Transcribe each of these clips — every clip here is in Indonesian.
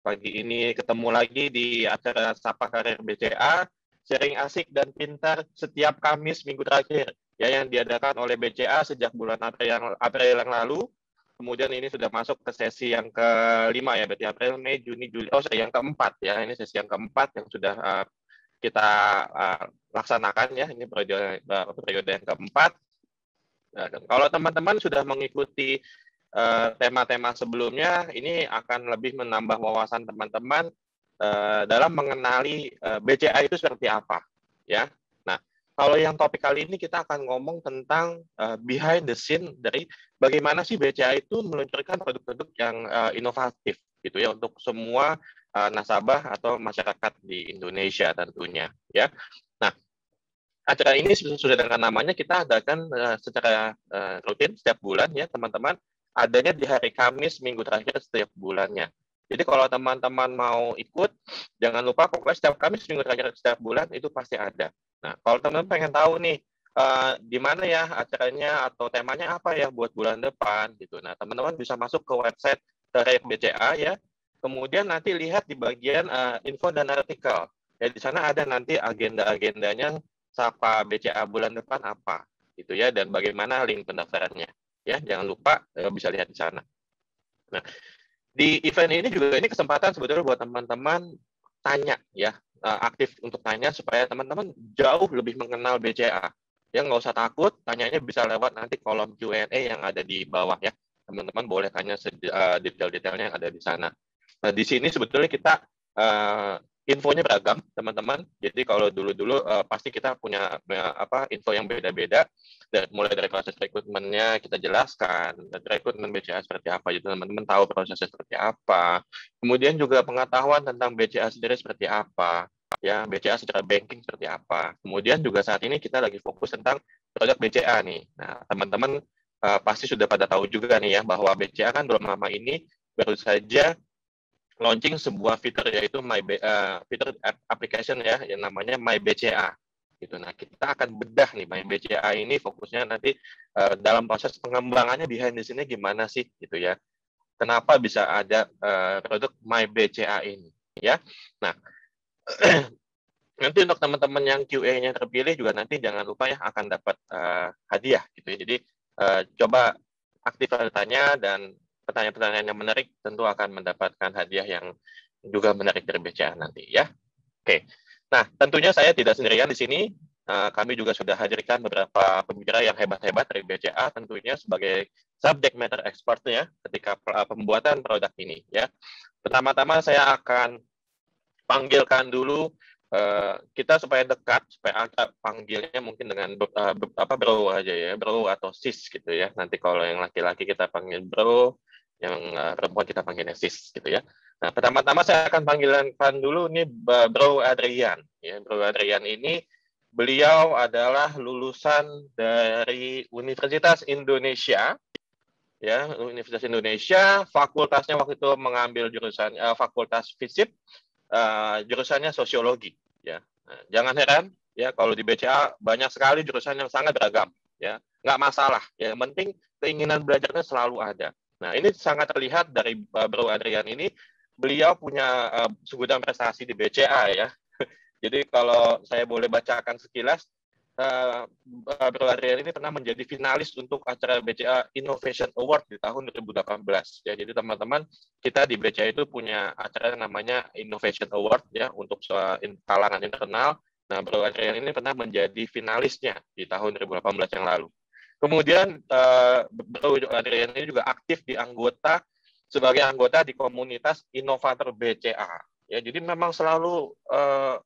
Pagi ini ketemu lagi di acara Sapa Karir BCA, sharing asik dan pintar setiap Kamis minggu terakhir, ya yang diadakan oleh BCA sejak bulan April yang, April yang lalu. Kemudian ini sudah masuk ke sesi yang kelima ya, berarti April, Mei, Juni, Juli, oh yang keempat ya, ini sesi yang keempat yang sudah uh, kita uh, laksanakan ya, ini periode, uh, periode yang keempat. Nah, kalau teman-teman sudah mengikuti Eh, tema-tema sebelumnya ini akan lebih menambah wawasan teman-teman eh, dalam mengenali eh, BCA itu seperti apa ya. Nah, kalau yang topik kali ini kita akan ngomong tentang uh, behind the scene dari bagaimana sih BCA itu meluncurkan produk-produk yang uh, inovatif gitu ya untuk semua uh, nasabah atau masyarakat di Indonesia tentunya ya. Nah, acara ini sudah dengan namanya kita adakan uh, secara uh, rutin setiap bulan ya teman-teman adanya di hari Kamis minggu terakhir setiap bulannya. Jadi kalau teman-teman mau ikut, jangan lupa pokoknya setiap Kamis minggu terakhir setiap bulan itu pasti ada. Nah, kalau teman-teman pengen tahu nih uh, di mana ya acaranya atau temanya apa ya buat bulan depan gitu. Nah, teman-teman bisa masuk ke website Terkait BCA ya. Kemudian nanti lihat di bagian uh, info dan artikel. Ya di sana ada nanti agenda-agendanya Sapa BCA bulan depan apa gitu ya dan bagaimana link pendaftarannya ya jangan lupa eh, bisa lihat di sana. Nah di event ini juga ini kesempatan sebetulnya buat teman-teman tanya ya eh, aktif untuk tanya supaya teman-teman jauh lebih mengenal BCA. Ya nggak usah takut, tanyanya bisa lewat nanti kolom Q&A yang ada di bawah ya. Teman-teman boleh tanya eh, detail-detailnya yang ada di sana. Nah di sini sebetulnya kita infonya beragam teman-teman jadi kalau dulu-dulu uh, pasti kita punya, punya apa info yang beda-beda dan mulai dari proses rekrutmennya kita jelaskan dan rekrutmen BCA seperti apa jadi teman-teman tahu prosesnya seperti apa kemudian juga pengetahuan tentang BCA sendiri seperti apa ya BCA secara banking seperti apa kemudian juga saat ini kita lagi fokus tentang produk BCA nih nah teman-teman uh, pasti sudah pada tahu juga nih ya bahwa BCA kan belum lama ini baru saja launching sebuah fitur yaitu my uh, fitur application ya yang namanya my BCA gitu. Nah, kita akan bedah nih MyBCA BCA ini fokusnya nanti uh, dalam proses pengembangannya behind the scene gimana sih gitu ya. Kenapa bisa ada uh, produk My BCA ini ya. Nah, nanti untuk teman-teman yang QA-nya terpilih juga nanti jangan lupa ya akan dapat uh, hadiah gitu ya. Jadi uh, coba aktifkan tanya dan pertanyaan-pertanyaan yang menarik tentu akan mendapatkan hadiah yang juga menarik dari BCA nanti ya. Oke. Nah, tentunya saya tidak sendirian di sini. Eh, kami juga sudah hadirkan beberapa pembicara yang hebat-hebat dari BCA tentunya sebagai subject matter expertnya ketika pembuatan produk ini ya. Pertama-tama saya akan panggilkan dulu uh, kita supaya dekat supaya agak eh, panggilnya mungkin dengan uh, apa bro aja ya bro atau sis gitu ya nanti kalau yang laki-laki kita panggil bro yang eh, perempuan kita panggil nesis gitu ya. Nah, pertama-tama saya akan panggilan dulu Ini Bro Adrian. Ya, Bro Adrian ini beliau adalah lulusan dari Universitas Indonesia. Ya, Universitas Indonesia, fakultasnya waktu itu mengambil jurusan uh, fakultas FISIP, uh, jurusannya sosiologi, ya. Nah, jangan heran ya kalau di BCA banyak sekali jurusan yang sangat beragam, ya. Nggak masalah, ya. Yang penting keinginan belajarnya selalu ada Nah, ini sangat terlihat dari eh, Bro Adrian ini, beliau punya uh, segudang prestasi di BCA ya. Jadi kalau saya boleh bacakan sekilas, uh, Bro Adrian ini pernah menjadi finalis untuk acara BCA Innovation Award di tahun 2018. Ya, jadi teman-teman, kita di BCA itu punya acara yang namanya Innovation Award ya untuk kalangan internal. Nah, Bro Adrian ini pernah menjadi finalisnya di tahun 2018 yang lalu. Kemudian uh, Adrian ini juga aktif di anggota sebagai anggota di komunitas inovator BCA. Ya, jadi memang selalu uh,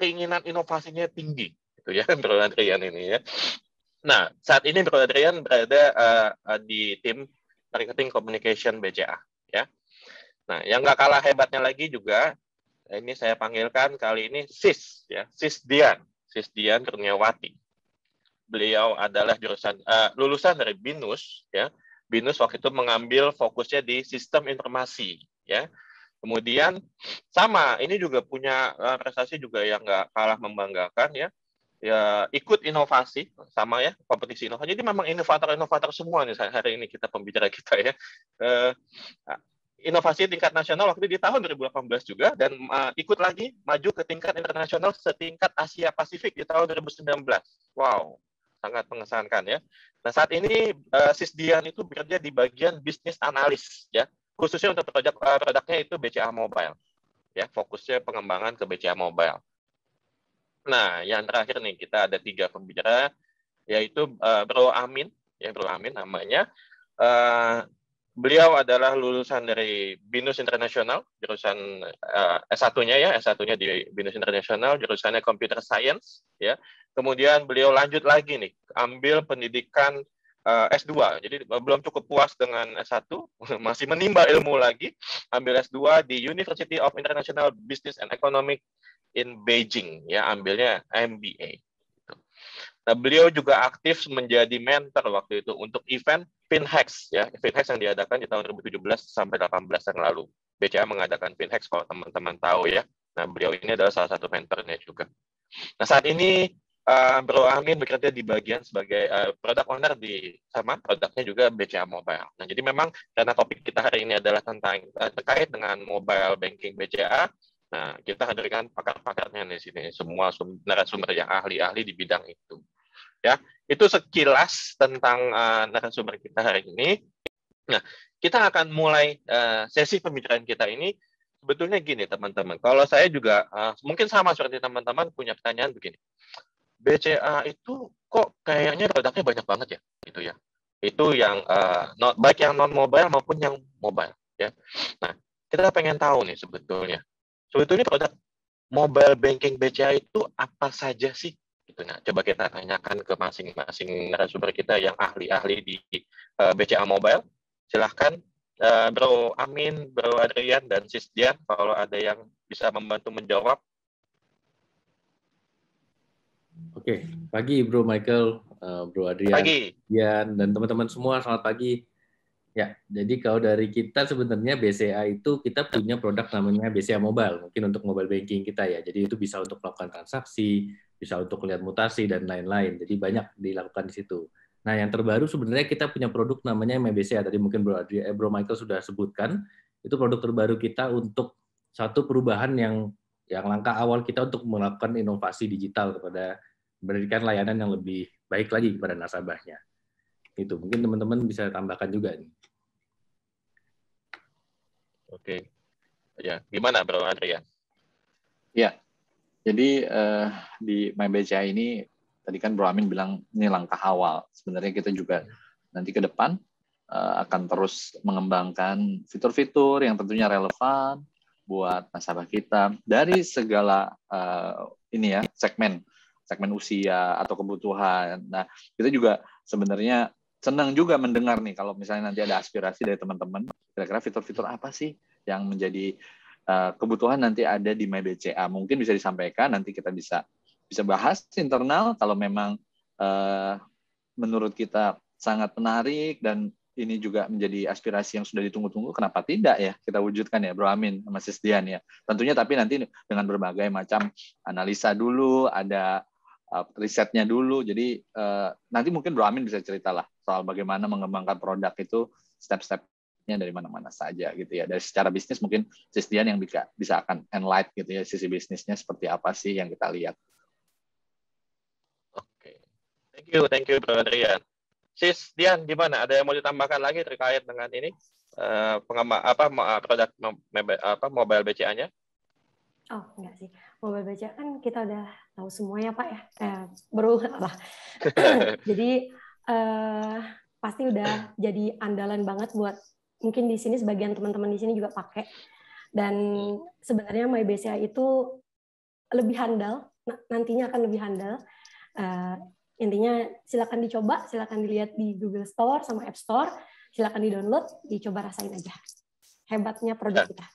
keinginan inovasinya tinggi, gitu ya, Bro Adrian ini ya. Nah, saat ini Bro Adrian berada uh, di tim marketing communication BCA, ya. Nah, yang nggak kalah hebatnya lagi juga, ini saya panggilkan kali ini Sis, ya, Sis Dian, Sis Dian Kurniawati beliau adalah jurusan uh, lulusan dari BINUS ya. BINUS waktu itu mengambil fokusnya di sistem informasi ya. Kemudian sama, ini juga punya eh, prestasi juga yang nggak kalah membanggakan ya. Ya ikut inovasi sama ya kompetisi inovasi. Jadi memang inovator-inovator semua nih hari ini kita pembicara kita ya. Uh, inovasi tingkat nasional waktu itu di tahun 2018 juga dan uh, ikut lagi maju ke tingkat internasional setingkat Asia Pasifik di tahun 2019. Wow, sangat mengesankan ya. Nah saat ini uh, eh, Sisdian itu bekerja di bagian bisnis analis ya, khususnya untuk produk uh, produknya itu BCA Mobile ya, fokusnya pengembangan ke BCA Mobile. Nah yang terakhir nih kita ada tiga pembicara yaitu uh, Bro Amin ya Bro Amin namanya. Uh, beliau adalah lulusan dari BINUS Internasional, jurusan uh, S1-nya ya, S1-nya di BINUS Internasional, jurusannya Computer Science ya. Kemudian beliau lanjut lagi nih, ambil pendidikan eh, S2. Jadi eh, belum cukup puas dengan S1, masih menimba ilmu lagi, ambil S2 di University of International Business and Economic in Beijing, ya ambilnya MBA. Nah, beliau juga aktif menjadi mentor waktu itu untuk event FinHex ya, FinHex yang diadakan di tahun 2017 sampai 18 yang lalu. BCA mengadakan FinHex kalau teman-teman tahu ya. Nah, beliau ini adalah salah satu mentornya juga. Nah, saat ini uh, Bro Amin bekerja di bagian sebagai uh, product owner di sama produknya juga BCA Mobile. Nah, jadi memang karena topik kita hari ini adalah tentang uh, terkait dengan mobile banking BCA. Nah, kita hadirkan pakar-pakarnya di sini, semua narasumber yang ahli-ahli di bidang itu. Ya, itu sekilas tentang uh, narasumber kita hari ini. Nah, kita akan mulai uh, sesi pembicaraan kita ini sebetulnya gini teman-teman. Kalau saya juga uh, mungkin sama seperti teman-teman punya pertanyaan begini. BCA itu kok kayaknya produknya banyak banget ya gitu ya itu yang uh, eh, not, baik yang non mobile maupun yang mobile ya nah kita pengen tahu nih sebetulnya sebetulnya produk mobile banking BCA itu apa saja sih gitu nah coba kita tanyakan ke masing-masing narasumber kita yang ahli-ahli di uh, eh, BCA mobile silahkan uh, Bro Amin Bro Adrian dan Sis Dian kalau ada yang bisa membantu menjawab Oke, pagi Bro Michael, eh, Bro Adrian, pagi. Dian, dan teman-teman semua selamat pagi. Ya, jadi kalau dari kita sebenarnya BCA itu kita punya produk namanya BCA Mobile, mungkin untuk mobile banking kita ya. Jadi itu bisa untuk melakukan transaksi, bisa untuk melihat mutasi dan lain-lain. Jadi banyak dilakukan di situ. Nah, yang terbaru sebenarnya kita punya produk namanya MBCA. Tadi mungkin Bro, Adria, eh, Bro Michael sudah sebutkan, itu produk terbaru kita untuk satu perubahan yang yang langkah awal kita untuk melakukan inovasi digital kepada memberikan layanan yang lebih baik lagi kepada nasabahnya. Itu mungkin teman-teman bisa tambahkan juga nih. Oke. Ya, gimana Bro Andrea? Ya? ya. Jadi uh, di MyBCA ini tadi kan Bro Amin bilang ini langkah awal. Sebenarnya kita juga nanti ke depan uh, akan terus mengembangkan fitur-fitur yang tentunya relevan buat nasabah kita dari segala uh, ini ya segmen segmen usia atau kebutuhan. Nah kita juga sebenarnya senang juga mendengar nih kalau misalnya nanti ada aspirasi dari teman-teman kira-kira fitur-fitur apa sih yang menjadi uh, kebutuhan nanti ada di MyBCA mungkin bisa disampaikan nanti kita bisa bisa bahas internal kalau memang uh, menurut kita sangat menarik dan ini juga menjadi aspirasi yang sudah ditunggu-tunggu, kenapa tidak ya kita wujudkan ya Bro Amin sama Sis ya. Tentunya tapi nanti dengan berbagai macam analisa dulu, ada uh, risetnya dulu. Jadi uh, nanti mungkin Bro Amin bisa ceritalah soal bagaimana mengembangkan produk itu step-stepnya dari mana-mana saja gitu ya. Dari secara bisnis mungkin Sis yang bisa, bisa akan enlight gitu ya sisi bisnisnya seperti apa sih yang kita lihat. Oke. Okay. Thank you, thank you Bro Adrian. Sis Dian, gimana? Ada yang mau ditambahkan lagi terkait dengan ini uh, apa produk apa mobile BCA-nya? Oh, enggak sih. Mobile BCA kan kita udah tahu semuanya, Pak ya. Eh, berulang lah. Jadi uh, pasti udah jadi andalan banget buat mungkin di sini sebagian teman-teman di sini juga pakai. Dan sebenarnya BCA itu lebih handal, nantinya akan lebih handal. Uh, Intinya silakan dicoba, silakan dilihat di Google Store sama App Store, silakan di-download, dicoba rasain aja. Hebatnya produk ya. kita. Ya,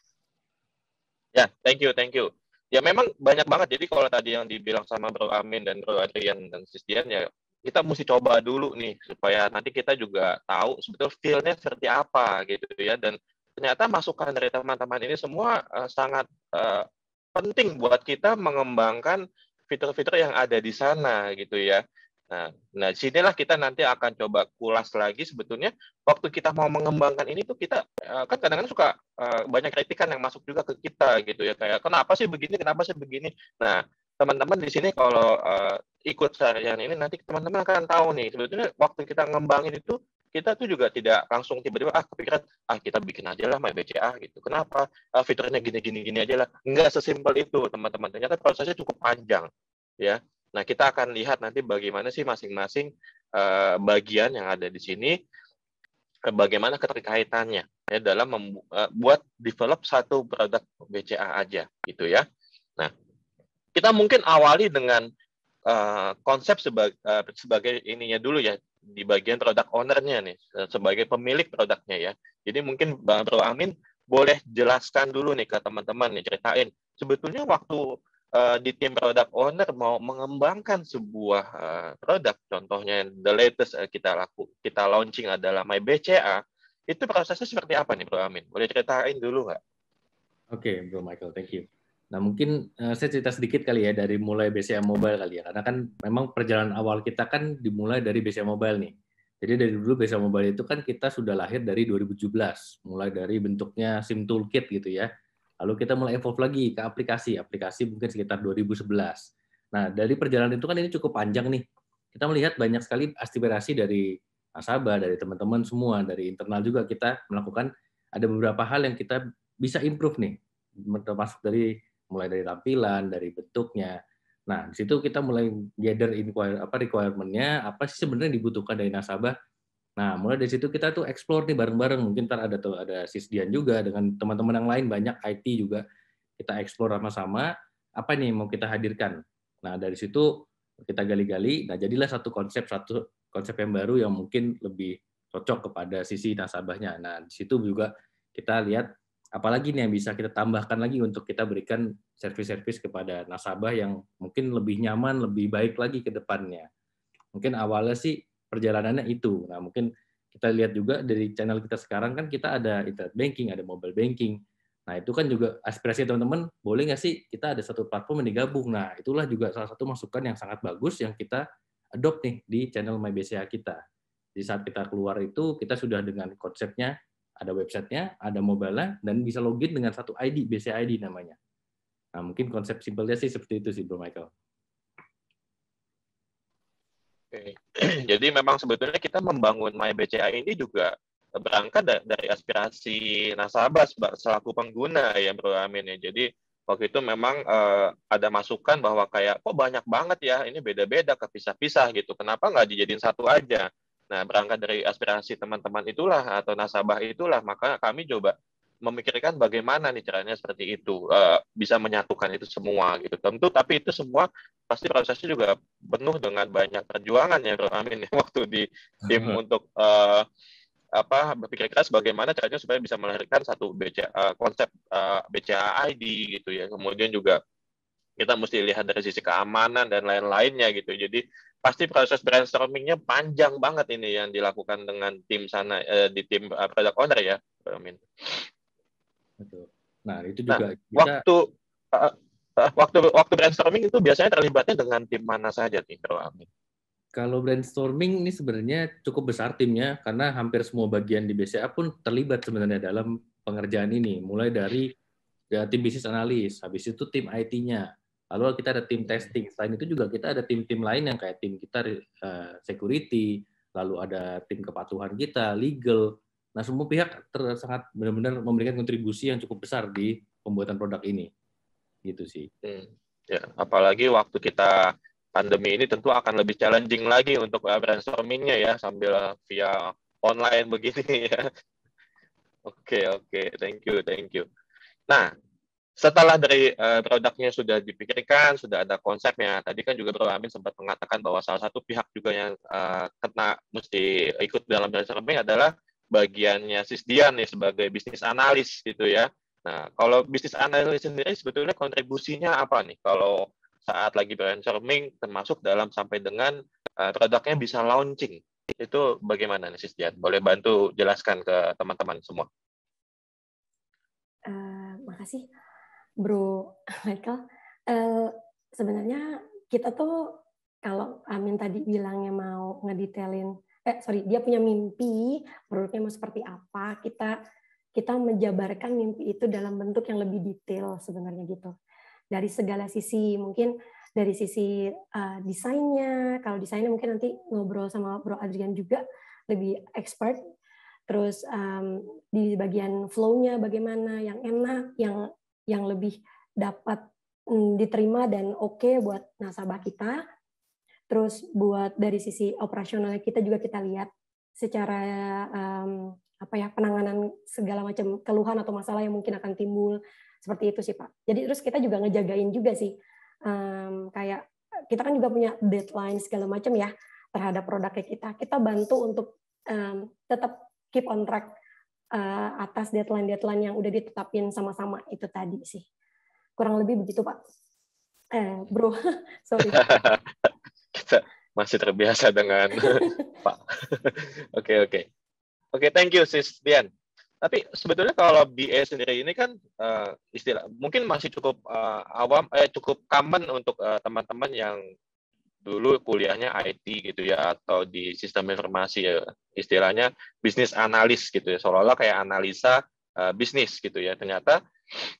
yeah, thank you, thank you. Ya memang banyak banget. Jadi kalau tadi yang dibilang sama Bro Amin dan Bro Adrian dan Sistian ya kita mesti coba dulu nih supaya nanti kita juga tahu sebetulnya feel-nya seperti apa gitu ya dan ternyata masukan dari teman-teman ini semua uh, sangat uh, penting buat kita mengembangkan fitur-fitur yang ada di sana gitu ya. Nah, nah sinilah kita nanti akan coba kulas lagi sebetulnya waktu kita mau mengembangkan ini tuh kita eh, kan kadang-kadang suka eh, banyak kritikan yang masuk juga ke kita gitu ya kayak kenapa sih begini kenapa sih begini. Nah teman-teman di sini kalau uh, ikut sarian ini nanti teman-teman akan tahu nih sebetulnya waktu kita ngembangin itu kita tuh juga tidak langsung tiba-tiba ah kepikiran ah kita bikin aja lah my BCA gitu. Kenapa? Ah, fiturnya gini gini gini aja lah. Enggak sesimpel itu teman-teman. Ternyata prosesnya cukup panjang ya Nah, kita akan lihat nanti bagaimana sih masing-masing eh, bagian yang ada di sini eh, bagaimana keterkaitannya ya dalam membuat eh, develop satu produk BCA aja gitu ya. Nah, kita mungkin awali dengan konsep sebagai uh, sebagai ininya dulu ya di bagian produk ownernya nih sebagai pemilik produknya ya. Jadi mungkin Bang Bro Amin boleh jelaskan dulu nih ke teman-teman nih ceritain sebetulnya waktu uh, di tim product owner mau mengembangkan sebuah uh, produk, contohnya the latest uh, kita laku kita launching adalah My BCA, itu prosesnya seperti apa nih Bro Amin? Boleh ceritain dulu nggak? Oke, okay, Bro Michael, thank you. Nah, mungkin uh, saya cerita sedikit kali ya dari mulai BCA Mobile kali ya. Karena kan memang perjalanan awal kita kan dimulai dari BCA Mobile nih. Jadi dari dulu BCA Mobile itu kan kita sudah lahir dari 2017, mulai dari bentuknya SIM Toolkit gitu ya. Lalu kita mulai evolve lagi ke aplikasi, aplikasi mungkin sekitar 2011. Nah, dari perjalanan itu kan ini cukup panjang nih. Kita melihat banyak sekali aspirasi dari nasabah, dari teman-teman semua, dari internal juga kita melakukan ada beberapa hal yang kita bisa improve nih, termasuk dari mulai dari tampilan, dari bentuknya. Nah, di situ kita mulai gather inquire, apa requirement-nya, apa sih sebenarnya dibutuhkan dari nasabah Nah, mulai dari situ kita tuh explore nih bareng-bareng. Mungkin ntar ada tuh ada Sisdian juga dengan teman-teman yang lain banyak IT juga kita explore sama-sama apa nih mau kita hadirkan. Nah, dari situ kita gali-gali. Nah, jadilah satu konsep satu konsep yang baru yang mungkin lebih cocok kepada sisi nasabahnya. Nah, di situ juga kita lihat apalagi nih yang bisa kita tambahkan lagi untuk kita berikan servis-servis kepada nasabah yang mungkin lebih nyaman, lebih baik lagi ke depannya. Mungkin awalnya sih perjalanannya itu. Nah, mungkin kita lihat juga dari channel kita sekarang kan kita ada internet banking, ada mobile banking. Nah, itu kan juga aspirasi teman-teman, boleh nggak sih kita ada satu platform yang digabung? Nah, itulah juga salah satu masukan yang sangat bagus yang kita adopt nih di channel MyBCA kita. Di saat kita keluar itu, kita sudah dengan konsepnya, ada websitenya, ada mobile dan bisa login dengan satu ID, BCA ID namanya. Nah, mungkin konsep simpelnya sih seperti itu sih, Bro Michael. Oke. Jadi memang sebetulnya kita membangun MyBCA ini juga berangkat dari aspirasi nasabah selaku pengguna ya Bro Amin ya. Jadi waktu itu memang uh, ada masukan bahwa kayak kok banyak banget ya ini beda-beda kepisah-pisah gitu. Kenapa nggak dijadiin satu aja? Nah berangkat dari aspirasi teman-teman itulah atau nasabah itulah maka kami coba memikirkan bagaimana nih caranya seperti itu uh, bisa menyatukan itu semua gitu tentu tapi itu semua pasti prosesnya juga penuh dengan banyak perjuangan ya Bro Amin ya waktu di tim untuk uh, apa berpikir keras bagaimana caranya supaya bisa melahirkan satu BCA, uh, eh, konsep uh, BCA ID gitu ya kemudian juga kita mesti lihat dari sisi keamanan dan lain-lainnya gitu jadi pasti proses brainstormingnya panjang banget ini yang dilakukan dengan tim sana uh, di tim uh, product owner ya Amin. Gitu. Nah itu nah, juga nah, kita... waktu uh, uh, waktu waktu brainstorming itu biasanya terlibatnya dengan tim mana saja nih kalau Amin? Kalau brainstorming ini sebenarnya cukup besar timnya karena hampir semua bagian di BCA pun terlibat sebenarnya dalam pengerjaan ini. Mulai dari ya, tim bisnis analis, habis itu tim IT-nya, lalu kita ada tim iya. testing. Selain itu juga kita ada tim-tim lain yang kayak tim kita uh, security, lalu ada tim kepatuhan kita, legal, Nah, semua pihak sangat benar-benar memberikan kontribusi yang cukup besar di pembuatan produk ini. Gitu sih. Hmm. Ya, apalagi waktu kita pandemi ini tentu akan lebih challenging lagi untuk eh, brainstormingnya ya sambil via online begini ya. Oke, okay, oke. Okay. Thank you, thank you. Nah, setelah dari uh, produknya sudah dipikirkan, sudah ada konsepnya. Tadi kan juga Bro Amin sempat mengatakan bahwa salah satu pihak juga yang uh, kena mesti ikut dalam brainstorming adalah bagiannya Sisdian nih sebagai bisnis analis gitu ya. Nah, kalau bisnis analis sendiri sebetulnya kontribusinya apa nih? Kalau saat lagi brainstorming termasuk dalam sampai dengan uh, produknya bisa launching. Itu bagaimana nih Sisdian? Boleh bantu jelaskan ke teman-teman semua. Uh, makasih Bro Michael. Uh, sebenarnya kita tuh kalau Amin tadi bilangnya mau ngedetailin eh sorry dia punya mimpi produknya mau seperti apa kita kita menjabarkan mimpi itu dalam bentuk yang lebih detail sebenarnya gitu dari segala sisi mungkin dari sisi uh, desainnya kalau desainnya mungkin nanti ngobrol sama Bro Adrian juga lebih expert terus um, di bagian flownya, bagaimana yang enak yang yang lebih dapat mm, diterima dan oke okay buat nasabah kita Terus buat dari sisi operasional kita juga kita lihat secara um, apa ya penanganan segala macam keluhan atau masalah yang mungkin akan timbul seperti itu sih Pak. Jadi terus kita juga ngejagain juga sih um, kayak kita kan juga punya deadline segala macam ya terhadap produknya kita. Kita bantu untuk um, tetap keep on track uh, atas deadline-deadline yang udah ditetapin sama-sama itu tadi sih. Kurang lebih begitu Pak. Eh, bro, sorry. masih terbiasa dengan Pak. Oke, oke. Oke, thank you Sis Dian. Tapi sebetulnya kalau BA sendiri ini kan uh, istilah mungkin masih cukup uh, awam eh cukup common untuk eh, teman-teman uh, yang dulu kuliahnya IT gitu ya atau di sistem informasi ya istilahnya bisnis analis gitu ya seolah-olah kayak analisa uh, bisnis gitu ya ternyata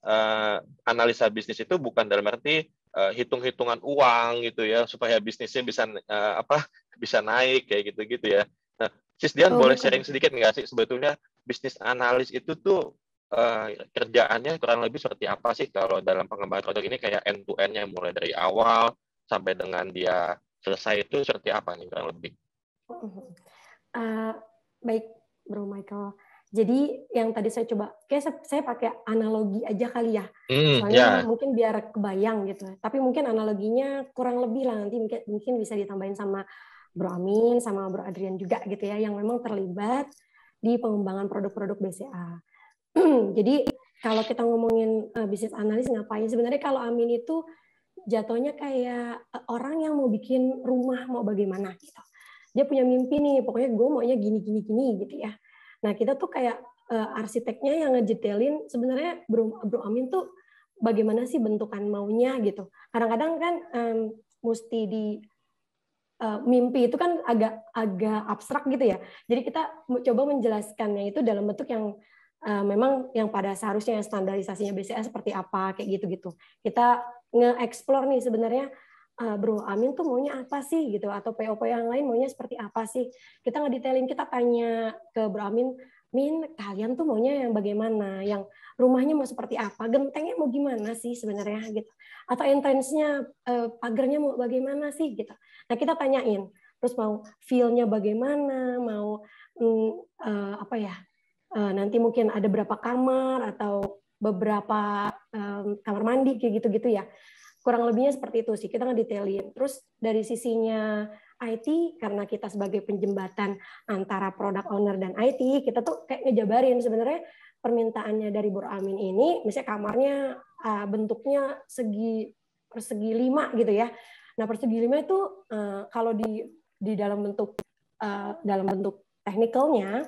uh, analisa bisnis itu bukan dalam arti Eh, hitung-hitungan uang gitu ya supaya bisnisnya bisa uh, apa bisa naik kayak gitu-gitu ya. Nah, Sis Dian oh, boleh okay. sharing sedikit nggak sih sebetulnya bisnis analis itu tuh uh, kerjaannya kurang lebih seperti apa sih kalau dalam pengembangan produk ini kayak end to end-nya mulai dari awal sampai dengan dia selesai itu seperti apa nih kurang lebih? Uh, baik Bro Michael. Jadi yang tadi saya coba, kayak saya pakai analogi aja kali ya, mm, soalnya yeah. mungkin biar kebayang gitu. Tapi mungkin analoginya kurang lebih lah nanti mungkin mungkin bisa ditambahin sama Bro Amin sama Bro Adrian juga gitu ya, yang memang terlibat di pengembangan produk-produk BCA. Jadi kalau kita ngomongin uh, bisnis analis ngapain? Sebenarnya kalau Amin itu jatuhnya kayak eh, orang yang mau bikin rumah mau bagaimana gitu. Dia punya mimpi nih, pokoknya gue maunya gini gini gini gitu ya. Nah kita tuh kayak uh, arsiteknya yang ngejetailin sebenarnya Bro, Bro Amin tuh bagaimana sih bentukan maunya gitu. Kadang-kadang kan um, mesti di uh, mimpi itu kan agak agak abstrak gitu ya. Jadi kita coba menjelaskannya itu dalam bentuk yang uh, memang yang pada seharusnya standarisasinya BCA seperti apa kayak gitu-gitu. Kita nge-explore nih sebenarnya uh, Bro Amin tuh maunya apa sih gitu atau PO-PO yang lain maunya seperti apa sih kita nggak detailin kita tanya ke Bro Amin Min kalian tuh maunya yang bagaimana yang rumahnya mau seperti apa gentengnya mau gimana sih sebenarnya gitu atau entrance uh, eh, pagarnya mau bagaimana sih gitu nah kita tanyain terus mau feel-nya bagaimana mau mm, uh, apa ya uh, nanti mungkin ada berapa kamar atau beberapa um, kamar mandi kayak gitu-gitu ya kurang lebihnya seperti itu sih kita ngedetailin terus dari sisinya IT karena kita sebagai penjembatan antara product owner dan IT kita tuh kayak ngejabarin sebenarnya permintaannya dari Bur Amin ini misalnya kamarnya eh, bentuknya segi persegi lima gitu ya nah persegi lima itu eh, kalau di di dalam bentuk eh, dalam bentuk teknikalnya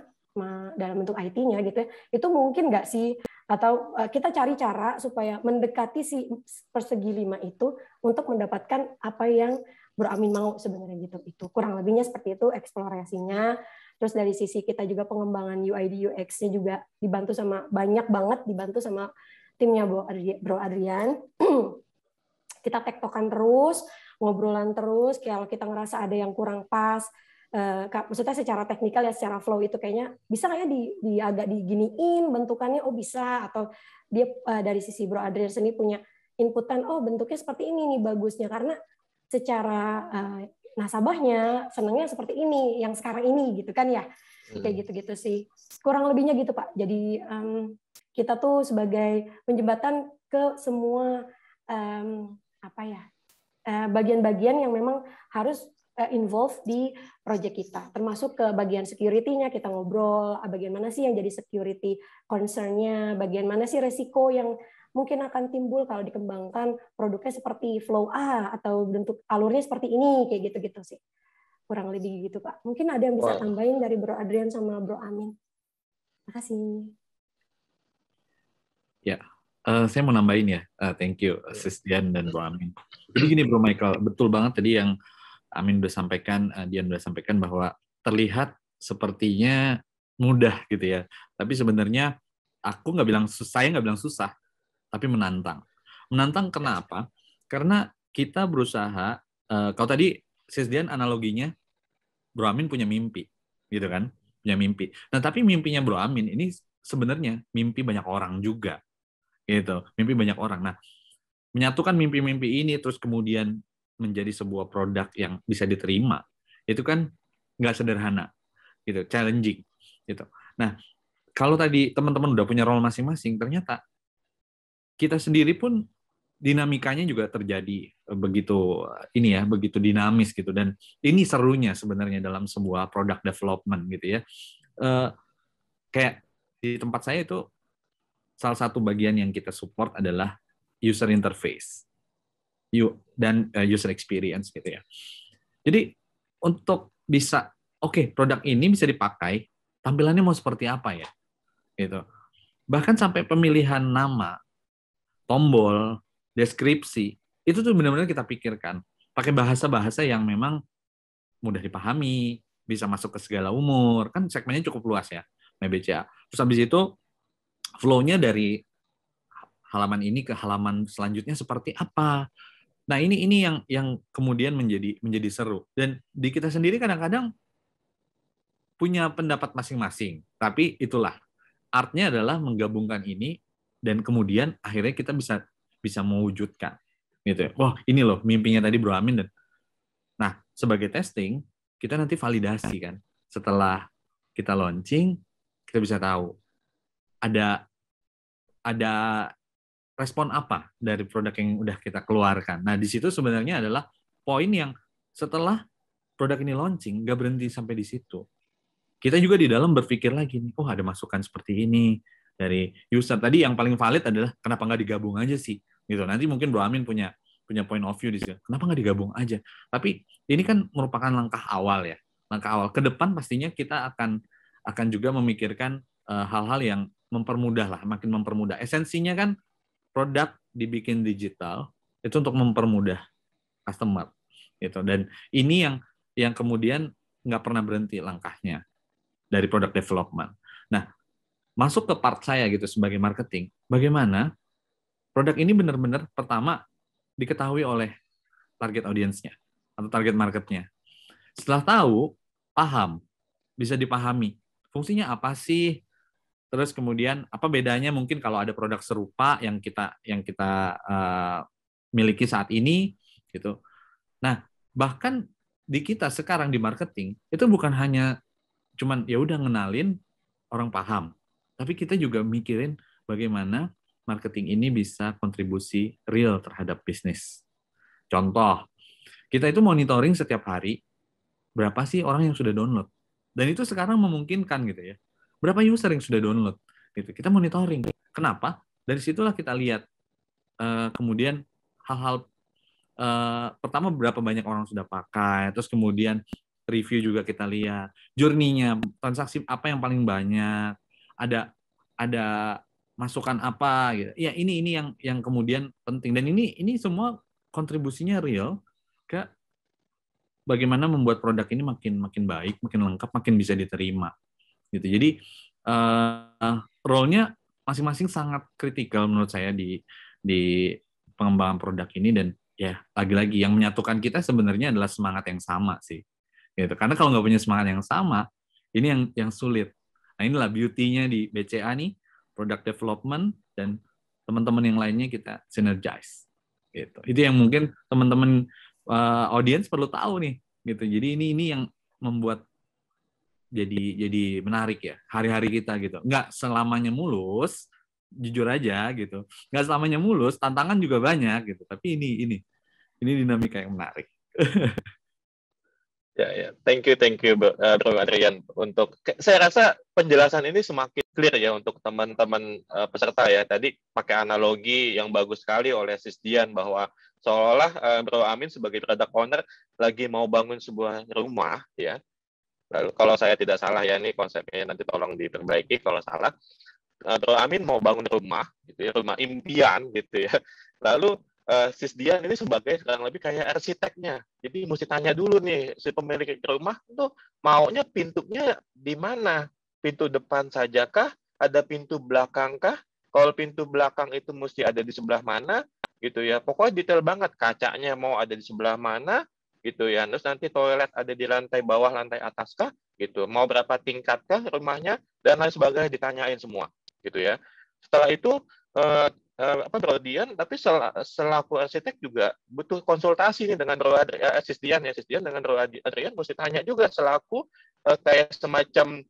dalam bentuk IT-nya gitu ya itu mungkin nggak sih atau eh, kita cari cara supaya mendekati si persegi lima itu untuk mendapatkan apa yang Bro mau sebenarnya gitu itu kurang lebihnya seperti itu eksplorasinya terus dari sisi kita juga pengembangan UI UX-nya juga dibantu sama banyak banget dibantu sama timnya Bro Adrian kita tektokan terus ngobrolan terus kalau kita ngerasa ada yang kurang pas Uh, maksudnya secara teknikal ya secara flow itu kayaknya bisa nggak ya di, di agak diginiin bentukannya oh bisa atau dia uh, dari sisi Bro Adrian seni punya inputan oh bentuknya seperti ini nih bagusnya karena secara uh, nasabahnya senangnya seperti ini yang sekarang ini gitu kan ya hmm. kayak gitu-gitu sih kurang lebihnya gitu Pak jadi um, kita tuh sebagai penjembatan ke semua um, apa ya bagian-bagian uh, yang memang harus Eh, involved di proyek kita, termasuk ke bagian security-nya kita ngobrol, ah, bagian mana sih yang jadi security concern-nya, bagian mana sih resiko yang mungkin akan timbul kalau dikembangkan produknya seperti flow A atau bentuk alurnya seperti ini kayak gitu-gitu sih. Kurang lebih gitu, Pak. Mungkin ada yang bisa tambahin dari Bro Adrian sama Bro Amin. Makasih. Ya, uh, saya mau nambahin ya. Uh, thank you, Sis Dian dan Bro Amin. Jadi gini Bro Michael, betul banget tadi yang Amin sudah sampaikan, eh, Dian sudah sampaikan bahwa terlihat sepertinya mudah gitu ya. Tapi sebenarnya aku nggak bilang susah, saya nggak bilang susah, tapi menantang. Menantang kenapa? Karena kita berusaha. Eh, kalau tadi Sis Dian analoginya, Bro Amin punya mimpi, gitu kan? Punya mimpi. Nah tapi mimpinya Bro Amin ini sebenarnya mimpi banyak orang juga, gitu. Mimpi banyak orang. Nah menyatukan mimpi-mimpi ini terus kemudian menjadi sebuah produk yang bisa diterima itu kan nggak sederhana gitu challenging gitu nah kalau tadi teman-teman udah punya role masing-masing ternyata kita sendiri pun dinamikanya juga terjadi begitu ini ya begitu dinamis gitu dan ini serunya sebenarnya dalam sebuah product development gitu ya eh, kayak di tempat saya itu salah satu bagian yang kita support adalah user interface dan eh, user experience gitu ya. Jadi untuk bisa oke okay, produk ini bisa dipakai tampilannya mau seperti apa ya gitu. Bahkan sampai pemilihan nama, tombol, deskripsi itu tuh benar-benar kita pikirkan pakai bahasa-bahasa yang memang mudah dipahami, bisa masuk ke segala umur. Kan segmennya cukup luas ya, MBCA. Ya. Terus habis itu flow-nya dari halaman ini ke halaman selanjutnya seperti apa. Nah, ini ini yang yang kemudian menjadi menjadi seru. Dan di kita sendiri kadang-kadang punya pendapat masing-masing. Tapi itulah artnya adalah menggabungkan ini dan kemudian akhirnya kita bisa bisa mewujudkan gitu ya. Wah, ini loh mimpinya tadi Bro Amin dan Nah, sebagai testing, kita nanti validasi kan. Setelah kita launching, kita bisa tahu ada ada respon apa dari produk yang udah kita keluarkan. Nah, di situ sebenarnya adalah poin yang setelah produk ini launching, nggak berhenti sampai di situ. Kita juga di dalam berpikir lagi nih, oh ada masukan seperti ini dari user tadi yang paling valid adalah kenapa nggak digabung aja sih gitu. Nanti mungkin Bro Amin punya punya point of view di sini. Kenapa nggak digabung aja? Tapi ini kan merupakan langkah awal ya, langkah awal. Ke depan pastinya kita akan akan juga memikirkan eh, hal-hal uh, hal -hal yang mempermudah lah, makin mempermudah. Esensinya kan produk dibikin digital itu untuk mempermudah customer gitu dan ini yang yang kemudian nggak pernah berhenti langkahnya dari produk development. Nah, masuk ke part saya gitu sebagai marketing, bagaimana produk ini benar-benar pertama diketahui oleh target audiensnya atau target marketnya. Setelah tahu, paham, bisa dipahami. Fungsinya apa sih? Terus kemudian apa bedanya mungkin kalau ada produk serupa yang kita yang kita uh, miliki saat ini gitu. Nah, bahkan di kita sekarang di marketing itu bukan hanya cuman ya udah ngenalin orang paham, tapi kita juga mikirin bagaimana marketing ini bisa kontribusi real terhadap bisnis. Contoh, kita itu monitoring setiap hari berapa sih orang yang sudah download. Dan itu sekarang memungkinkan gitu ya berapa user yang sudah download gitu kita monitoring kenapa dari situlah kita lihat uh, kemudian hal-hal uh, pertama berapa banyak orang sudah pakai terus kemudian review juga kita lihat journey-nya transaksi apa yang paling banyak ada ada masukan apa gitu ya ini ini yang yang kemudian penting dan ini ini semua kontribusinya real ke bagaimana membuat produk ini makin makin baik makin lengkap makin bisa diterima gitu. Jadi uh, role-nya masing-masing sangat kritikal menurut saya di di pengembangan produk ini dan ya lagi-lagi yang menyatukan kita sebenarnya adalah semangat yang sama sih gitu karena kalau nggak punya semangat yang sama ini yang yang sulit nah inilah beauty-nya di BCA nih product development dan teman-teman yang lainnya kita synergize gitu itu yang mungkin teman-teman uh, audience perlu tahu nih gitu jadi ini ini yang membuat jadi jadi menarik ya hari-hari kita gitu. Nggak selamanya mulus, jujur aja gitu. Nggak selamanya mulus, tantangan juga banyak gitu. Tapi ini ini ini dinamika yang menarik. ya ya, thank you thank you Bro eh, Adrian untuk saya rasa penjelasan ini semakin clear ya untuk teman-teman eh, peserta ya. Tadi pakai analogi yang bagus sekali oleh Sisdian bahwa seolah-olah eh, Bro Amin sebagai product owner lagi mau bangun sebuah rumah ya Lalu kalau saya tidak salah ya ini konsepnya nanti tolong diperbaiki kalau salah. Abdul Amin mau bangun rumah, gitu ya, rumah impian gitu ya. Lalu uh, eh, Sisdian ini sebagai sekarang lebih kayak arsiteknya. Jadi mesti tanya dulu nih si pemilik rumah tuh maunya pintunya di mana? Pintu depan sajakah? Ada pintu belakangkah? Kalau pintu belakang itu mesti ada di sebelah mana? Gitu ya. Pokoknya detail banget kacanya mau ada di sebelah mana, gitu ya. Terus nanti toilet ada di lantai bawah, lantai atas kah? Gitu. Mau berapa tingkat kah rumahnya dan lain sebagainya ditanyain semua, gitu ya. Setelah itu eh, eh, apa Brodian tapi sel, selaku arsitek juga butuh konsultasi nih dengan Bro Adrian, eh, asisten ya, asisten dengan Bro Adrian mesti tanya juga selaku eh, kayak semacam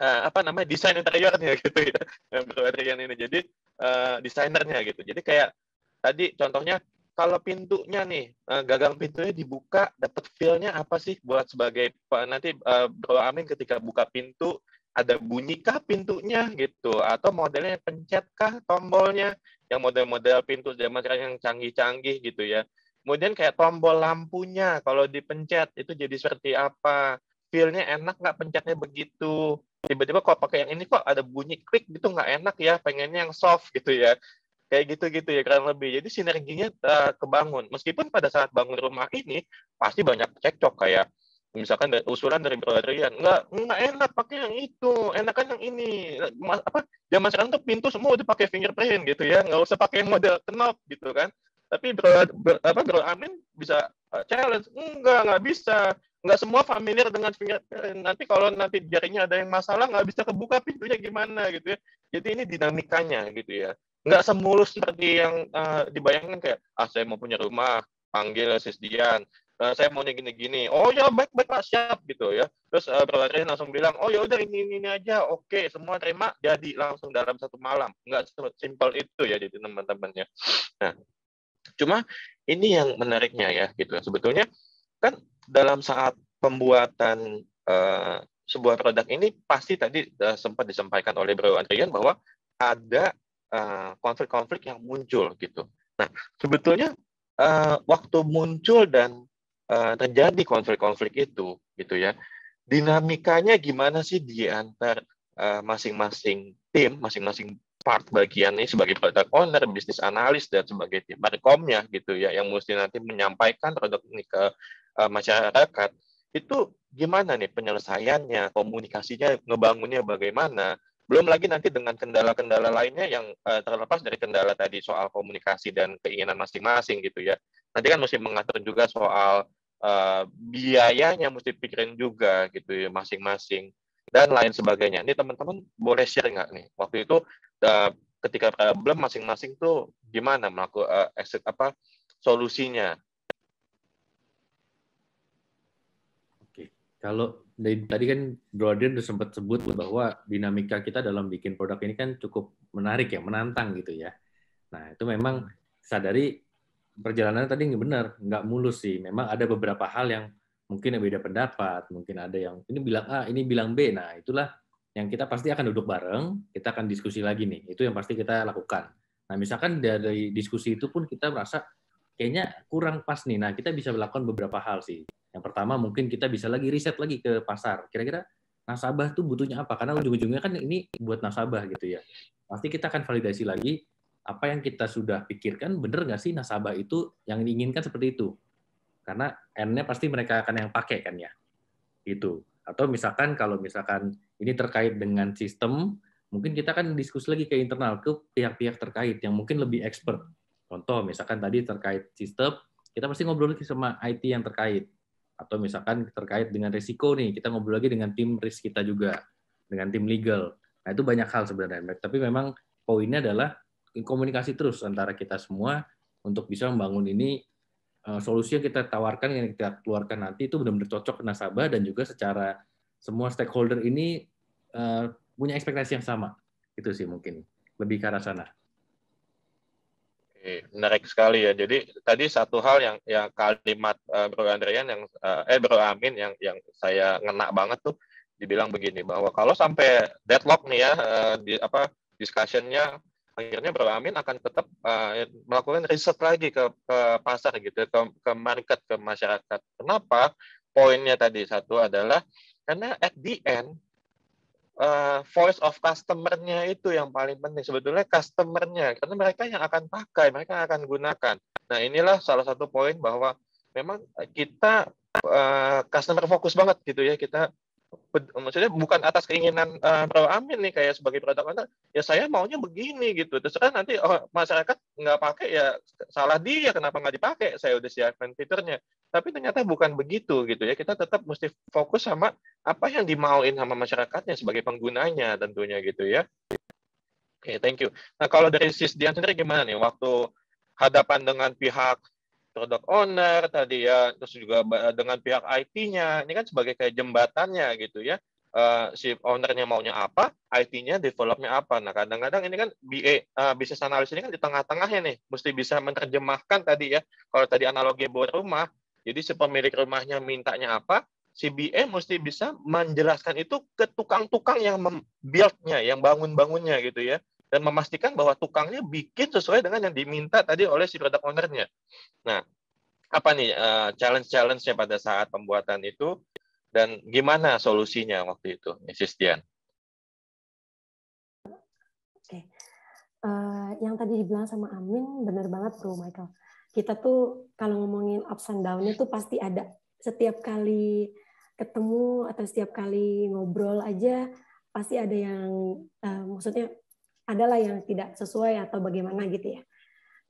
eh, apa namanya desain interiornya gitu ya. Bro Adrian ini jadi eh, desainernya gitu. Jadi kayak tadi contohnya kalau pintunya nih eh, gagang pintunya dibuka dapat feelnya apa sih buat sebagai eh, nanti kalau eh, Amin ketika buka pintu ada bunyi pintunya gitu atau modelnya pencet kah tombolnya yang model-model pintu zaman sekarang yang canggih-canggih gitu ya kemudian kayak tombol lampunya kalau dipencet itu jadi seperti apa feelnya enak nggak pencetnya begitu tiba-tiba kok pakai yang ini kok ada bunyi klik gitu nggak enak ya pengennya yang soft gitu ya kayak gitu-gitu ya kurang lebih. Jadi sinerginya uh, kebangun. Meskipun pada saat bangun rumah ini pasti banyak cekcok kayak misalkan dari, usulan dari Bro Adrian, enggak enggak enak pakai yang itu, enakan yang ini. Mas, apa zaman sekarang tuh pintu semua udah pakai fingerprint gitu ya, Enggak usah pakai model knob gitu kan. Tapi Bro ber, apa Bro Amin bisa eh, challenge, enggak nggak bisa. Enggak semua familiar dengan fingerprint. Nanti kalau nanti jarinya ada yang masalah nggak bisa kebuka pintunya gimana gitu ya. Jadi ini dinamikanya gitu ya nggak semulus tadi yang uh, eh, dibayangkan kayak ah saya mau punya rumah panggil sisdian uh, eh, saya mau gini gini oh ya baik baik pak siap gitu ya terus uh, eh, berlari langsung bilang oh ya udah ini, ini aja oke semua terima jadi langsung dalam satu malam nggak simpel itu ya jadi teman-temannya nah cuma ini yang menariknya ya gitu sebetulnya kan dalam saat pembuatan uh, sebuah produk ini pasti tadi uh, sempat disampaikan oleh Bro Adrian bahwa ada Eh, konflik-konflik yang muncul gitu. Nah, sebetulnya uh, waktu muncul dan uh, terjadi konflik-konflik itu, gitu ya, dinamikanya gimana sih di antar masing-masing uh, tim, masing-masing part bagian ini sebagai product owner, bisnis analis dan sebagai tim marcomnya gitu ya, yang mesti nanti menyampaikan produk ini ke uh, masyarakat itu gimana nih penyelesaiannya, komunikasinya, ngebangunnya bagaimana, belum lagi nanti dengan kendala-kendala lainnya yang uh, terlepas dari kendala tadi soal komunikasi dan keinginan masing-masing gitu ya. Nanti kan mesti mengatur juga soal uh, biayanya mesti pikirin juga gitu ya masing-masing dan lain sebagainya. Ini teman-teman boleh share nggak nih? Waktu itu uh, ketika problem masing-masing tuh gimana melakukan uh, exit apa solusinya Kalau tadi kan Brodian udah sempat sebut bahwa dinamika kita dalam bikin produk ini kan cukup menarik ya, menantang gitu ya. Nah itu memang hmm. sadari perjalanan tadi nggak benar, nggak mulus sih. Memang ada beberapa hal yang mungkin beda pendapat, mungkin ada yang ini bilang A, ini bilang B. Nah itulah yang kita pasti akan duduk bareng, kita akan diskusi lagi nih. Itu yang pasti kita lakukan. Nah misalkan dari diskusi itu pun kita merasa kayaknya kurang pas nih. Nah, kita bisa melakukan beberapa hal sih. Yang pertama mungkin kita bisa lagi riset lagi ke pasar. Kira-kira nasabah tuh butuhnya apa? Karena ujung-ujungnya kan ini buat nasabah gitu ya. Pasti kita akan validasi lagi apa yang kita sudah pikirkan bener nggak sih nasabah itu yang diinginkan seperti itu. Karena N-nya pasti mereka akan yang pakai kan ya. Itu. Atau misalkan kalau misalkan ini terkait dengan sistem, mungkin kita akan diskusi lagi ke internal, ke pihak-pihak terkait yang mungkin lebih expert Contoh misalkan tadi terkait sistem, kita pasti ngobrol lagi sama IT yang terkait. Atau misalkan terkait dengan risiko nih, kita ngobrol lagi dengan tim risk kita juga, dengan tim legal. Nah itu banyak hal sebenarnya. Tapi memang poinnya adalah komunikasi terus antara kita semua untuk bisa membangun ini eh, solusi yang kita tawarkan yang kita keluarkan nanti itu benar-benar cocok ke nasabah dan juga secara semua stakeholder ini eh, punya ekspektasi yang sama. Itu sih mungkin lebih ke arah sana menarik sekali ya. Jadi tadi satu hal yang ya kalimat uh, Bro Andrian yang uh, eh Bro Amin yang yang saya ngena banget tuh dibilang begini bahwa kalau sampai deadlock nih ya uh, di apa discussionnya akhirnya Bro Amin akan tetap uh, melakukan riset lagi ke, ke pasar gitu ke ke market ke masyarakat. Kenapa? Poinnya tadi satu adalah karena at the end uh, voice of customer-nya itu yang paling penting sebetulnya customer-nya karena mereka yang akan pakai, mereka akan gunakan. Nah, inilah salah satu poin bahwa memang kita uh, customer fokus banget gitu ya kita maksudnya bukan atas keinginan uh, Amin nih kayak sebagai produk ya saya maunya begini gitu terus kan nanti oh, masyarakat nggak pakai ya salah dia kenapa nggak dipakai saya udah siapkan fiturnya tapi ternyata bukan begitu gitu ya kita tetap mesti fokus sama apa yang dimauin sama masyarakatnya sebagai penggunanya tentunya gitu ya oke okay, thank you nah kalau dari sis Dian sendiri gimana nih waktu hadapan dengan pihak product owner tadi ya, terus juga dengan pihak IT-nya. Ini kan sebagai kayak jembatannya gitu ya. Uh, si ownernya maunya apa, IT-nya developnya apa. Nah kadang-kadang ini kan BA uh, eh, bisnis analis ini kan di tengah-tengahnya nih, mesti bisa menerjemahkan tadi ya. Kalau tadi analogi buat rumah, jadi si pemilik rumahnya mintanya apa, si BA mesti bisa menjelaskan itu ke tukang-tukang yang build yang bangun-bangunnya gitu ya dan memastikan bahwa tukangnya bikin sesuai dengan yang diminta tadi oleh si product ownernya. Nah, apa nih eh, challenge-challenge-nya pada saat pembuatan itu dan gimana solusinya waktu itu, Mrs. Dian? Oke, uh, yang tadi dibilang sama Amin benar banget Bro Michael. Kita tuh kalau ngomongin ups and down-nya tuh pasti ada. Setiap kali ketemu atau setiap kali ngobrol aja pasti ada yang uh, maksudnya adalah yang tidak sesuai atau bagaimana gitu ya.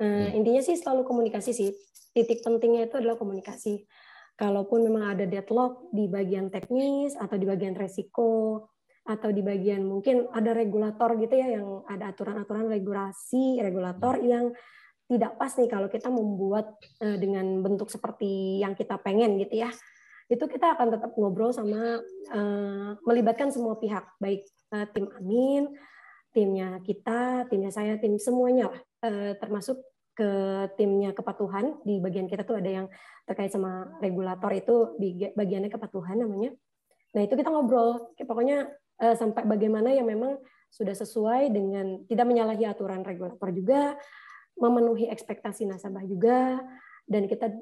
Nah, intinya sih selalu komunikasi sih. Titik pentingnya itu adalah komunikasi. Kalaupun memang ada deadlock di bagian teknis atau di bagian resiko atau di bagian mungkin ada regulator gitu ya yang ada aturan-aturan regulasi regulator hmm. yang tidak pas nih kalau kita membuat eh, dengan bentuk seperti yang kita pengen gitu ya. Itu kita akan tetap ngobrol sama eh, melibatkan semua pihak baik tim Amin timnya kita, timnya saya, tim semuanya lah, eh, termasuk ke timnya kepatuhan di bagian kita tuh ada yang terkait sama regulator itu bagiannya kepatuhan namanya. Nah itu kita ngobrol, pokoknya eh, sampai bagaimana yang memang sudah sesuai dengan tidak menyalahi aturan regulator juga, memenuhi ekspektasi nasabah juga, dan kita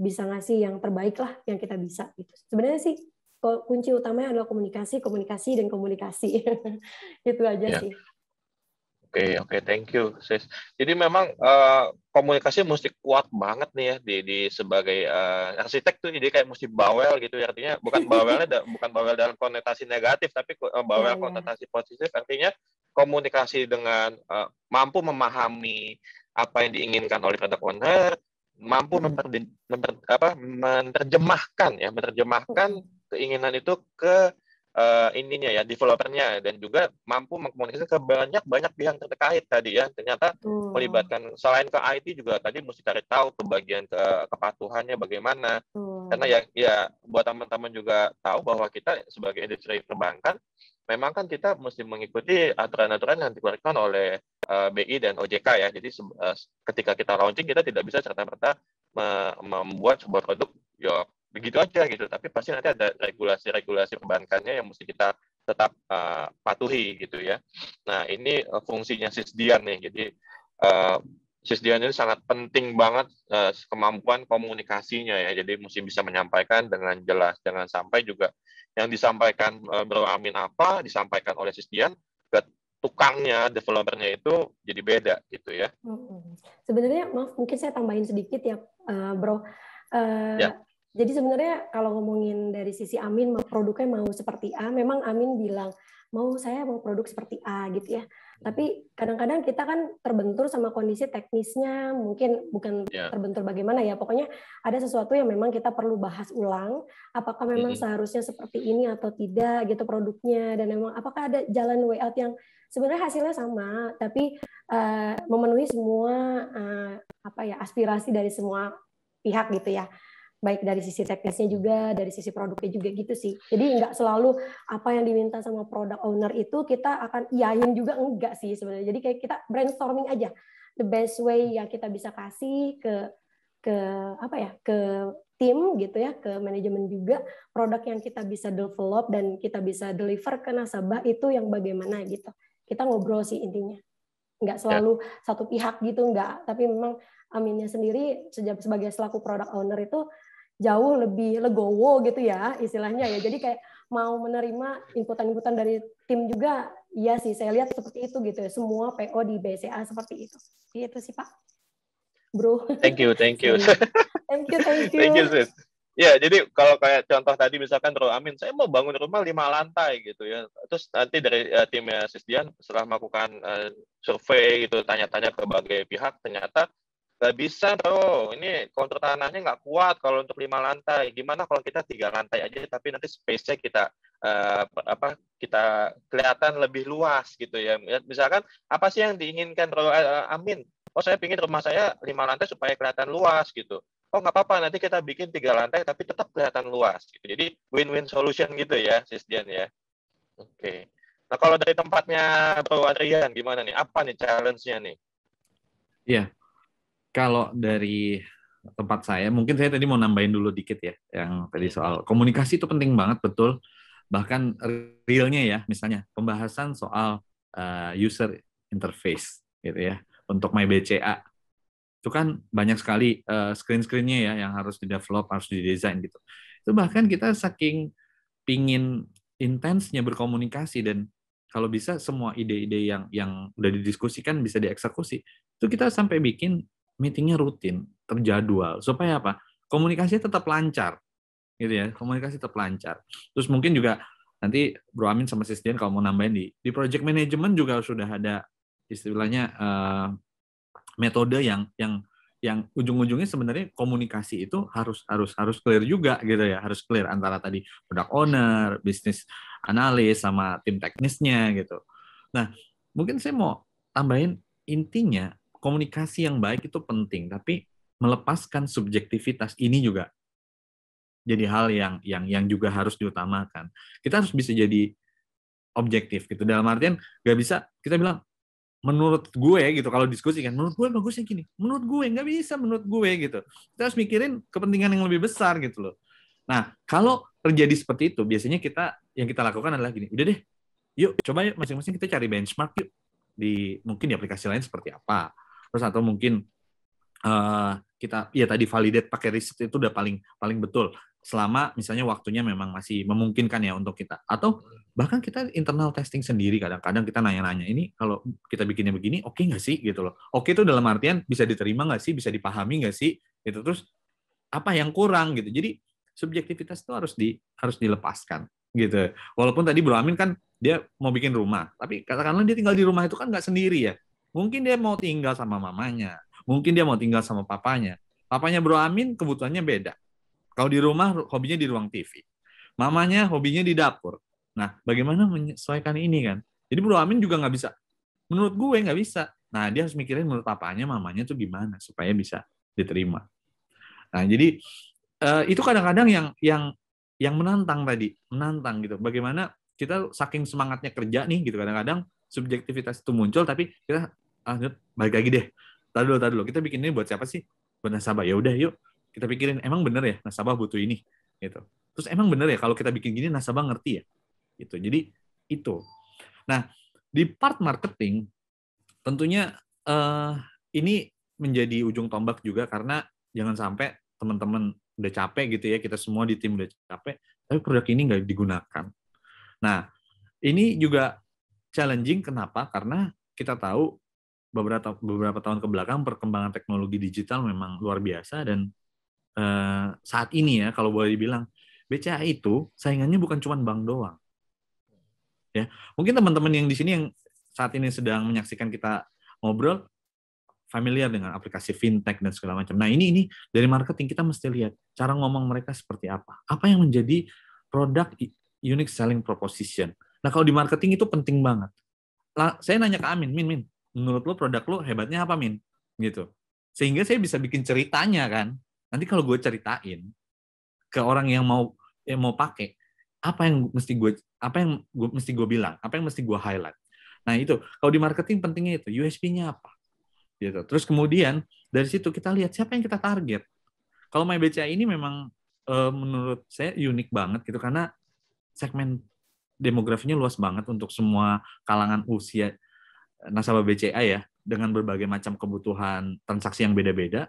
bisa ngasih yang terbaik lah yang kita bisa gitu. Sebenarnya sih kunci utamanya adalah komunikasi, komunikasi dan komunikasi. itu aja ya. sih. Oke, okay, oke, okay, thank you, sis. Jadi memang uh, komunikasi mesti kuat banget nih ya di, di sebagai uh, arsitek tuh, jadi kayak mesti bawel gitu. Ya. Artinya bukan bawelnya, da, bukan bawel dalam konotasi negatif, tapi uh, bawel yeah, konotasi yeah. positif. Artinya komunikasi dengan uh, mampu memahami apa yang diinginkan oleh product owner, mampu memper, memper, apa, menerjemahkan ya, menerjemahkan keinginan itu ke uh, ininya ya developernya dan juga mampu mengkomunikasi ke banyak banyak pihak terkait tadi ya ternyata hmm. melibatkan selain ke IT juga tadi mesti cari tahu ke bagian ke kepatuhannya bagaimana hmm. karena ya ya buat teman-teman juga tahu bahwa kita sebagai industri perbankan memang kan kita mesti mengikuti aturan-aturan yang dikeluarkan oleh uh, eh, BI dan OJK ya jadi uh, ketika kita launching kita tidak bisa serta merta membuat sebuah produk ya begitu aja gitu tapi pasti nanti ada regulasi-regulasi perbankannya yang mesti kita tetap uh, patuhi gitu ya nah ini uh, fungsinya sisdian nih jadi uh, eh, sisdian ini sangat penting banget uh, kemampuan komunikasinya ya jadi mesti bisa menyampaikan dengan jelas jangan sampai juga yang disampaikan uh, Bro Amin apa disampaikan oleh sisdian ke tukangnya, developernya itu jadi beda gitu ya. Sebenarnya maaf mungkin saya tambahin sedikit ya, Bro. ya. Jadi sebenarnya kalau ngomongin dari sisi Amin produknya mau seperti A, memang Amin bilang mau saya mau produk seperti A gitu ya. Tapi kadang-kadang kita kan terbentur sama kondisi teknisnya, mungkin bukan ya. terbentur bagaimana ya. Pokoknya ada sesuatu yang memang kita perlu bahas ulang, apakah memang seharusnya seperti ini atau tidak gitu produknya dan memang apakah ada jalan way out yang sebenarnya hasilnya sama tapi uh, memenuhi semua uh, apa ya aspirasi dari semua pihak gitu ya baik dari sisi teknisnya juga, dari sisi produknya juga gitu sih. Jadi nggak selalu apa yang diminta sama product owner itu kita akan iain juga enggak sih sebenarnya. Jadi kayak kita brainstorming aja the best way yang kita bisa kasih ke ke apa ya ke tim gitu ya ke manajemen juga produk yang kita bisa develop dan kita bisa deliver ke nasabah itu yang bagaimana gitu kita ngobrol sih intinya nggak ya. selalu ya. satu pihak gitu nggak tapi memang Aminnya sendiri sebagai selaku product owner itu jauh lebih legowo gitu ya istilahnya ya. Jadi kayak mau menerima inputan-inputan dari tim juga, ya sih saya lihat seperti itu gitu ya. Semua PO di BCA seperti itu. Itu sih Pak. Bro. Thank you, thank you. thank you, thank you. Thank you, sis. Ya, jadi kalau kayak contoh tadi misalkan Bro Amin, saya mau bangun rumah lima lantai gitu ya. Terus nanti dari uh, timnya Sisdian setelah melakukan uh, survei gitu, tanya-tanya ke berbagai pihak, ternyata nggak bisa dong ini kontur tanahnya nggak kuat kalau untuk lima lantai gimana kalau kita tiga lantai aja tapi nanti space-nya kita uh, apa kita kelihatan lebih luas gitu ya, ya misalkan apa sih yang diinginkan Roy uh, eh, eh, Amin oh saya pingin rumah saya lima lantai supaya kelihatan luas gitu oh nggak apa-apa nanti kita bikin tiga lantai tapi tetap kelihatan luas gitu jadi win-win solution gitu ya Sisdian ya oke okay. nah kalau dari tempatnya Bro Adrian gimana nih apa nih challenge-nya nih Iya, kalau dari tempat saya, mungkin saya tadi mau nambahin dulu dikit ya, yang tadi iya. soal komunikasi itu penting banget, betul. Bahkan realnya ya, misalnya pembahasan soal uh, user interface, gitu ya, untuk my BCA itu kan banyak sekali uh, screen-screennya ya yang harus di develop, harus di didesain gitu. Itu bahkan kita saking pingin intensnya berkomunikasi dan kalau bisa semua ide-ide yang yang udah didiskusikan bisa dieksekusi. Itu kita sampai bikin meetingnya rutin, terjadwal. Supaya apa? Komunikasi tetap lancar. Gitu ya, komunikasi tetap lancar. Terus mungkin juga nanti Bro Amin sama Sisdian kalau mau nambahin di di project management juga sudah ada istilahnya uh, metode yang yang yang ujung-ujungnya sebenarnya komunikasi itu harus harus harus clear juga gitu ya harus clear antara tadi produk owner, bisnis analis sama tim teknisnya gitu. Nah mungkin saya mau tambahin intinya komunikasi yang baik itu penting, tapi melepaskan subjektivitas ini juga jadi hal yang yang yang juga harus diutamakan. Kita harus bisa jadi objektif gitu. Dalam artian nggak bisa kita bilang menurut gue gitu kalau diskusi kan menurut gue bagusnya gini menurut gue nggak bisa menurut gue gitu kita harus mikirin kepentingan yang lebih besar gitu loh nah kalau terjadi seperti itu biasanya kita yang kita lakukan adalah gini udah deh yuk coba yuk masing-masing kita cari benchmark yuk di mungkin di aplikasi lain seperti apa terus atau mungkin uh, kita ya tadi validate pakai riset itu udah paling paling betul selama misalnya waktunya memang masih memungkinkan ya untuk kita atau bahkan kita internal testing sendiri kadang-kadang kita nanya-nanya ini kalau kita bikinnya begini oke okay nggak sih gitu loh oke okay itu dalam artian bisa diterima nggak sih bisa dipahami nggak sih gitu terus apa yang kurang gitu jadi subjektivitas itu harus di harus dilepaskan gitu walaupun tadi Bro Amin kan dia mau bikin rumah tapi katakanlah dia tinggal di rumah itu kan nggak sendiri ya Mungkin dia mau tinggal sama mamanya, mungkin dia mau tinggal sama papanya. Papanya Bro Amin kebutuhannya beda. Kalau di rumah hobinya di ruang TV. Mamanya hobinya di dapur. Nah, bagaimana menyesuaikan ini kan? Jadi Bro Amin juga nggak bisa. Menurut gue nggak bisa. Nah, dia harus mikirin menurut papanya, mamanya tuh gimana supaya bisa diterima. Nah, jadi eh, itu kadang-kadang yang yang yang menantang tadi, menantang gitu. Bagaimana kita saking semangatnya kerja nih gitu kadang-kadang subjektivitas itu muncul tapi kita ah balik lagi deh tadi dulu tadi dulu kita bikin ini buat siapa sih buat nasabah ya udah yuk kita pikirin emang bener ya nasabah butuh ini gitu terus emang bener ya kalau kita bikin gini nasabah ngerti ya gitu jadi itu nah di part marketing tentunya uh, ini menjadi ujung tombak juga karena jangan sampai teman-teman udah capek gitu ya kita semua di tim udah capek tapi produk ini nggak digunakan nah ini juga challenging kenapa karena kita tahu beberapa beberapa tahun kebelakang perkembangan teknologi digital memang luar biasa dan uh, saat ini ya kalau boleh dibilang BCA itu saingannya bukan cuma bank doang. Ya, mungkin teman-teman yang di sini yang saat ini sedang menyaksikan kita ngobrol familiar dengan aplikasi fintech dan segala macam. Nah, ini ini dari marketing kita mesti lihat cara ngomong mereka seperti apa. Apa yang menjadi produk unique selling proposition. Nah, kalau di marketing itu penting banget. Lah, saya nanya ke Amin, Min, Min, menurut lo produk lo hebatnya apa min gitu sehingga saya bisa bikin ceritanya kan nanti kalau gue ceritain ke orang yang mau yang mau pakai apa yang mesti gue apa yang gue mesti gue bilang apa yang mesti gue highlight nah itu kalau di marketing pentingnya itu USP-nya apa gitu terus kemudian dari situ kita lihat siapa yang kita target kalau bca ini memang eh, menurut saya unik banget gitu karena segmen demografinya luas banget untuk semua kalangan usia nasabah BCA ya dengan berbagai macam kebutuhan transaksi yang beda-beda.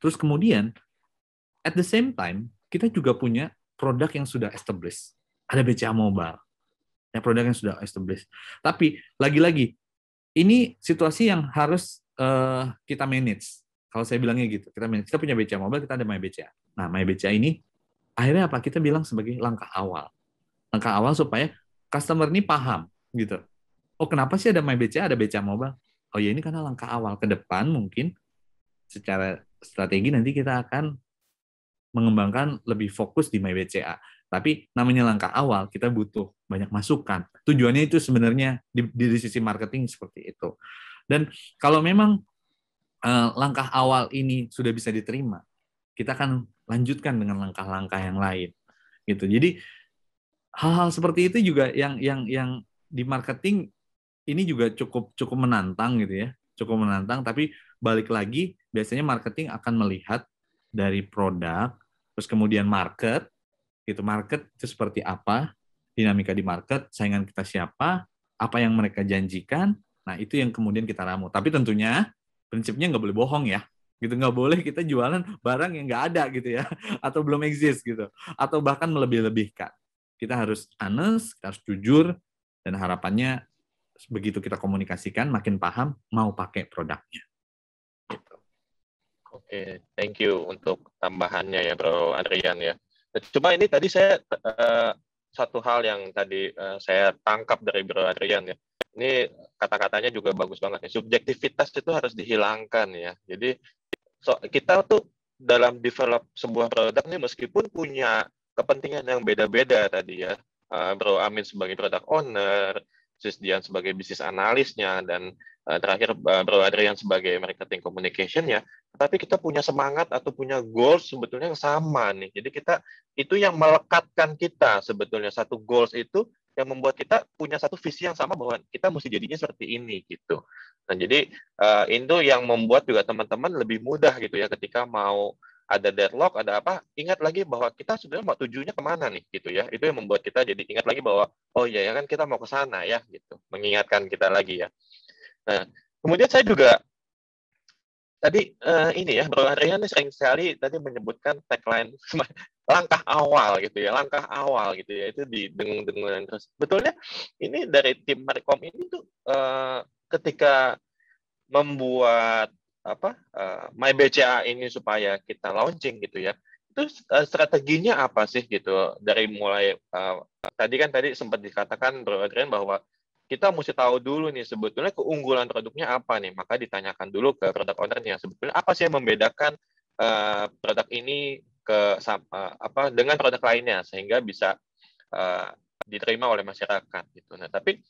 Terus kemudian at the same time kita juga punya produk yang sudah established. Ada BCA Mobile. Ya, produk yang sudah established. Tapi lagi-lagi ini situasi yang harus uh, kita manage. Kalau saya bilangnya gitu, kita manage. Kita punya BCA Mobile, kita ada My BCA. Nah, My BCA ini akhirnya apa? Kita bilang sebagai langkah awal. Langkah awal supaya customer ini paham gitu oh kenapa sih ada BCA ada BCA Mobile? Oh ya ini karena langkah awal ke depan mungkin secara strategi nanti kita akan mengembangkan lebih fokus di BCA. Tapi namanya langkah awal, kita butuh banyak masukan. Tujuannya itu sebenarnya di, di, di sisi marketing seperti itu. Dan kalau memang eh, langkah awal ini sudah bisa diterima, kita akan lanjutkan dengan langkah-langkah yang lain. Gitu. Jadi hal-hal seperti itu juga yang yang yang di marketing ini juga cukup cukup menantang gitu ya cukup menantang tapi balik lagi biasanya marketing akan melihat dari produk terus kemudian market gitu market itu seperti apa dinamika di market saingan kita siapa apa yang mereka janjikan nah itu yang kemudian kita ramu tapi tentunya prinsipnya nggak boleh bohong ya gitu nggak boleh kita jualan barang yang nggak ada gitu ya atau belum exist gitu atau bahkan melebih-lebihkan kita harus honest kita harus jujur dan harapannya begitu kita komunikasikan makin paham mau pakai produknya. Gitu. Oke, thank you untuk tambahannya ya Bro Adrian ya. Cuma ini tadi saya uh, satu hal yang tadi uh, saya tangkap dari Bro Adrian ya. Ini kata-katanya juga bagus banget ya. Subjektivitas itu harus dihilangkan ya. Jadi so, kita tuh dalam develop sebuah produk ini meskipun punya kepentingan yang beda-beda tadi ya. Uh, Bro Amin sebagai produk owner, Sis Dian sebagai bisnis analisnya, dan uh, terakhir uh, Bro Adrian sebagai marketing communication ya. Tapi kita punya semangat atau punya goals sebetulnya yang sama nih. Jadi kita itu yang melekatkan kita sebetulnya satu goals itu yang membuat kita punya satu visi yang sama bahwa kita mesti jadinya seperti ini gitu. Nah jadi uh, itu yang membuat juga teman-teman lebih mudah gitu ya ketika mau ada deadlock, ada apa, ingat lagi bahwa kita sebenarnya mau tujuannya kemana nih, gitu ya. Itu yang membuat kita jadi ingat lagi bahwa, oh iya ya kan kita mau ke sana ya, gitu. Mengingatkan kita lagi ya. Nah, kemudian saya juga tadi uh, ini ya, Bro Adrian sering sekali tadi menyebutkan tagline langkah awal gitu ya, langkah awal gitu ya, itu di dengung-dengungan terus. Betulnya ini dari tim Markom ini tuh uh, ketika membuat apa uh, my BCA ini supaya kita launching gitu ya itu uh, strateginya apa sih gitu dari mulai uh, tadi kan tadi sempat dikatakan Bro Adrian bahwa kita mesti tahu dulu nih sebetulnya keunggulan produknya apa nih maka ditanyakan dulu ke product ownernya sebetulnya apa sih yang membedakan uh, produk ini ke uh, apa dengan produk lainnya sehingga bisa uh, diterima oleh masyarakat gitu nah tapi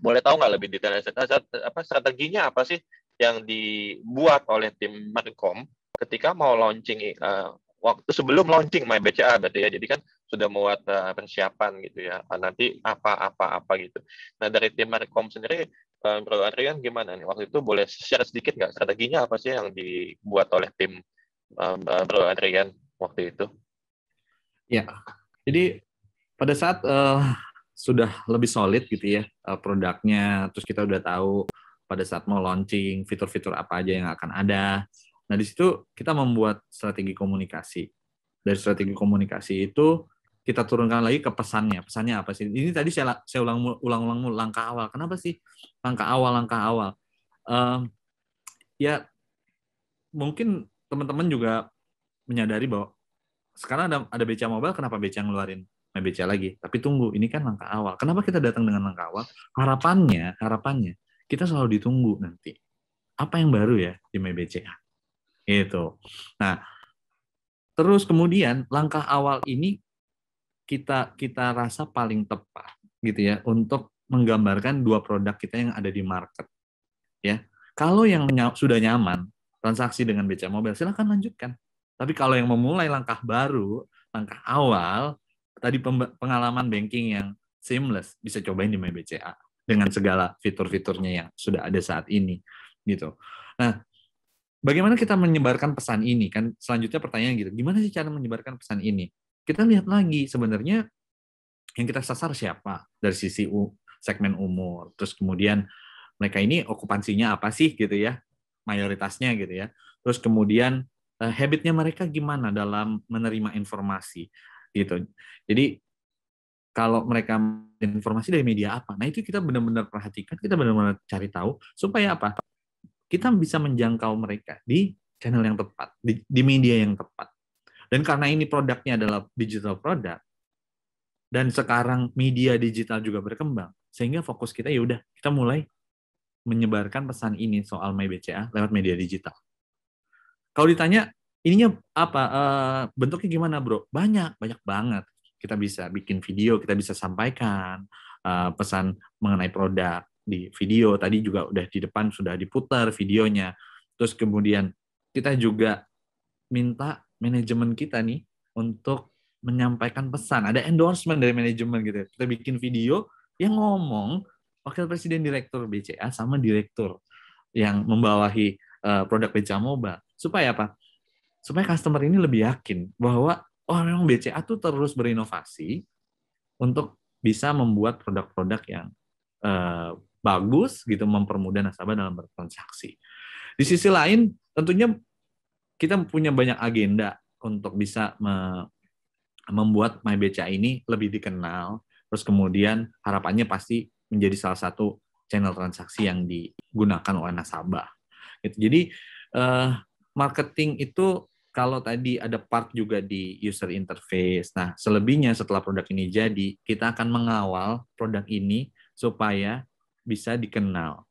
boleh tahu nggak lebih detail apa strateginya apa sih yang dibuat oleh tim Marcom ketika mau launching uh, waktu sebelum launching my BCA berarti ya jadi kan sudah membuat uh, persiapan gitu ya ah, nanti apa apa apa gitu nah dari tim Marcom sendiri uh, eh, Bro Adrian gimana nih waktu itu boleh share sedikit nggak strateginya apa sih yang dibuat oleh tim uh, Bro Adrian waktu itu ya jadi pada saat uh, sudah lebih solid gitu ya uh, produknya terus kita udah tahu pada saat mau launching fitur-fitur apa aja yang akan ada. Nah, di situ kita membuat strategi komunikasi. Dari strategi komunikasi itu kita turunkan lagi ke pesannya. Pesannya apa sih? Ini tadi saya saya ulang ulang ulang, langkah awal. Kenapa sih langkah awal langkah awal? Um, ya mungkin teman-teman juga menyadari bahwa sekarang ada ada beca Mobile, kenapa beca ngeluarin nah, BCA lagi? Tapi tunggu, ini kan langkah awal. Kenapa kita datang dengan langkah awal? Harapannya, harapannya kita selalu ditunggu nanti. Apa yang baru ya di MBCA? itu. Nah, terus kemudian langkah awal ini kita kita rasa paling tepat gitu ya untuk menggambarkan dua produk kita yang ada di market. Ya. Kalau yang sudah nyaman transaksi dengan BCA Mobile silahkan lanjutkan. Tapi kalau yang memulai langkah baru, langkah awal tadi pengalaman banking yang seamless bisa cobain di MyBCA dengan segala fitur-fiturnya yang sudah ada saat ini gitu. Nah, bagaimana kita menyebarkan pesan ini kan selanjutnya pertanyaan gitu. Gimana sih cara menyebarkan pesan ini? Kita lihat lagi sebenarnya yang kita sasar siapa dari sisi segmen umur, terus kemudian mereka ini okupansinya apa sih gitu ya? Mayoritasnya gitu ya. Terus kemudian eh, habitnya mereka gimana dalam menerima informasi gitu. Jadi kalau mereka informasi dari media apa. Nah, itu kita benar-benar perhatikan, kita benar-benar cari tahu supaya apa? Kita bisa menjangkau mereka di channel yang tepat, di, di media yang tepat. Dan karena ini produknya adalah digital product dan sekarang media digital juga berkembang, sehingga fokus kita ya udah kita mulai menyebarkan pesan ini soal MyBCA lewat media digital. Kalau ditanya ininya apa eh, bentuknya gimana bro banyak banyak banget kita bisa bikin video, kita bisa sampaikan uh, pesan mengenai produk di video. Tadi juga udah di depan sudah diputar videonya. Terus kemudian kita juga minta manajemen kita nih untuk menyampaikan pesan. Ada endorsement dari manajemen gitu. Ya. Kita bikin video yang ngomong wakil presiden direktur BCA sama direktur yang membawahi uh, produk BCA Mobile. Supaya apa? Supaya customer ini lebih yakin bahwa oh memang BCA tuh terus berinovasi untuk bisa membuat produk-produk yang eh, bagus gitu mempermudah nasabah dalam bertransaksi. Di sisi lain tentunya kita punya banyak agenda untuk bisa me membuat BCA ini lebih dikenal, terus kemudian harapannya pasti menjadi salah satu channel transaksi yang digunakan oleh nasabah. Gitu. Jadi eh, marketing itu kalau tadi ada part juga di user interface. Nah, selebihnya setelah produk ini jadi, kita akan mengawal produk ini supaya bisa dikenal.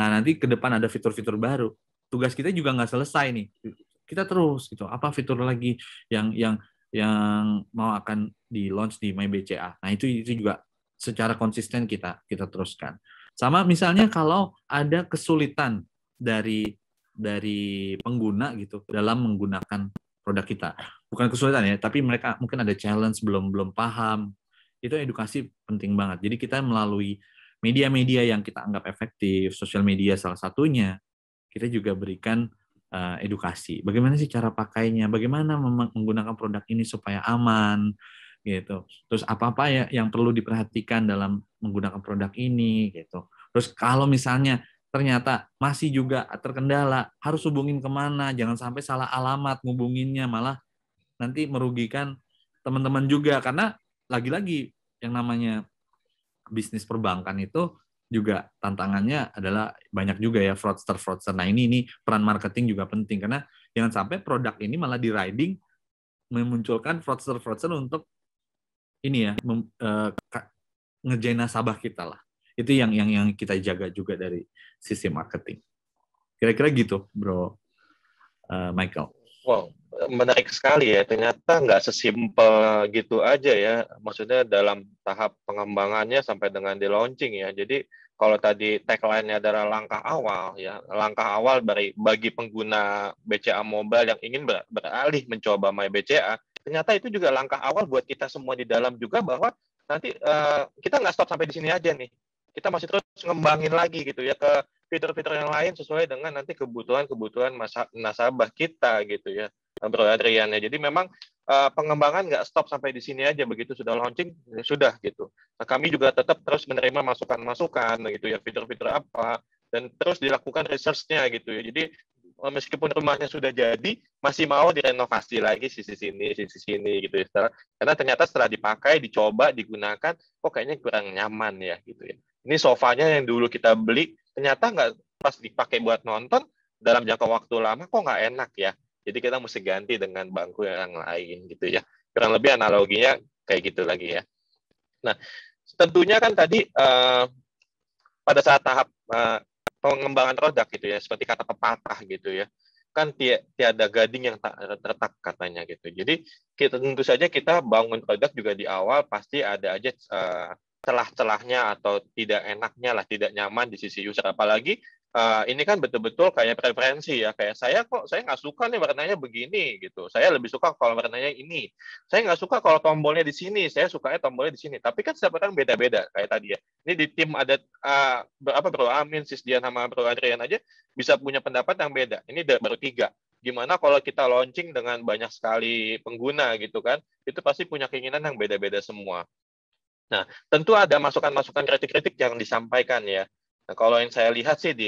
Nah, nanti ke depan ada fitur-fitur baru. Tugas kita juga nggak selesai nih. Kita terus gitu. Apa fitur lagi yang yang yang mau akan di launch di MyBCA. Nah, itu itu juga secara konsisten kita kita teruskan. Sama misalnya kalau ada kesulitan dari dari pengguna gitu dalam menggunakan produk kita. Bukan kesulitan ya, tapi mereka mungkin ada challenge belum belum paham. Itu edukasi penting banget. Jadi kita melalui media-media yang kita anggap efektif, sosial media salah satunya, kita juga berikan uh, edukasi. Bagaimana sih cara pakainya? Bagaimana menggunakan produk ini supaya aman? gitu. Terus apa-apa ya yang perlu diperhatikan dalam menggunakan produk ini gitu. Terus kalau misalnya ternyata masih juga terkendala, harus hubungin kemana, jangan sampai salah alamat ngubunginnya, malah nanti merugikan teman-teman juga. Karena lagi-lagi yang namanya bisnis perbankan itu juga tantangannya adalah banyak juga ya fraudster fraudster. Nah ini ini peran marketing juga penting karena jangan sampai produk ini malah di riding memunculkan fraudster fraudster untuk ini ya mem, e, ngejain nasabah kita lah itu yang yang yang kita jaga juga dari sisi marketing kira-kira gitu bro uh, Michael wow menarik sekali ya ternyata nggak sesimpel gitu aja ya maksudnya dalam tahap pengembangannya sampai dengan di launching ya jadi kalau tadi tagline-nya adalah langkah awal ya langkah awal dari bagi pengguna BCA mobile yang ingin beralih mencoba My BCA ternyata itu juga langkah awal buat kita semua di dalam juga bahwa nanti uh, kita nggak stop sampai di sini aja nih kita masih terus ngembangin lagi gitu ya ke fitur-fitur yang lain sesuai dengan nanti kebutuhan-kebutuhan nasabah kita gitu ya Bro Adrian ya. Jadi memang uh, pengembangan nggak stop sampai di sini aja begitu sudah launching ya sudah gitu. Nah, kami juga tetap terus menerima masukan-masukan gitu ya fitur-fitur apa dan terus dilakukan researchnya gitu ya. Jadi eh, meskipun rumahnya sudah jadi masih mau direnovasi lagi sisi sini sisi sini gitu ya karena ternyata setelah dipakai dicoba digunakan kok kayaknya kurang nyaman ya gitu ya ini sofanya yang dulu kita beli ternyata nggak pas dipakai buat nonton dalam jangka waktu lama kok nggak enak ya jadi kita mesti ganti dengan bangku yang lain gitu ya kurang lebih analoginya kayak gitu lagi ya nah tentunya kan tadi uh, pada saat tahap uh, pengembangan produk gitu ya seperti kata pepatah gitu ya kan tiada gading yang tak retak katanya gitu jadi kita tentu saja kita bangun produk juga di awal pasti ada aja uh, celah-celahnya atau tidak enaknya lah, tidak nyaman di sisi user. Apalagi uh, ini kan betul-betul kayak preferensi ya, kayak saya kok saya nggak suka nih warnanya begini gitu. Saya lebih suka kalau warnanya ini. Saya nggak suka kalau tombolnya di sini. Saya sukanya tombolnya di sini. Tapi kan setiap orang beda-beda kayak tadi ya. Ini di tim ada uh, eh, berapa Bro Amin, Sis Dian sama Bro Adrian aja bisa punya pendapat yang beda. Ini baru tiga gimana kalau kita launching dengan banyak sekali pengguna gitu kan itu pasti punya keinginan yang beda-beda semua Nah, tentu ada masukan-masukan kritik-kritik yang disampaikan ya. Nah, kalau yang saya lihat sih di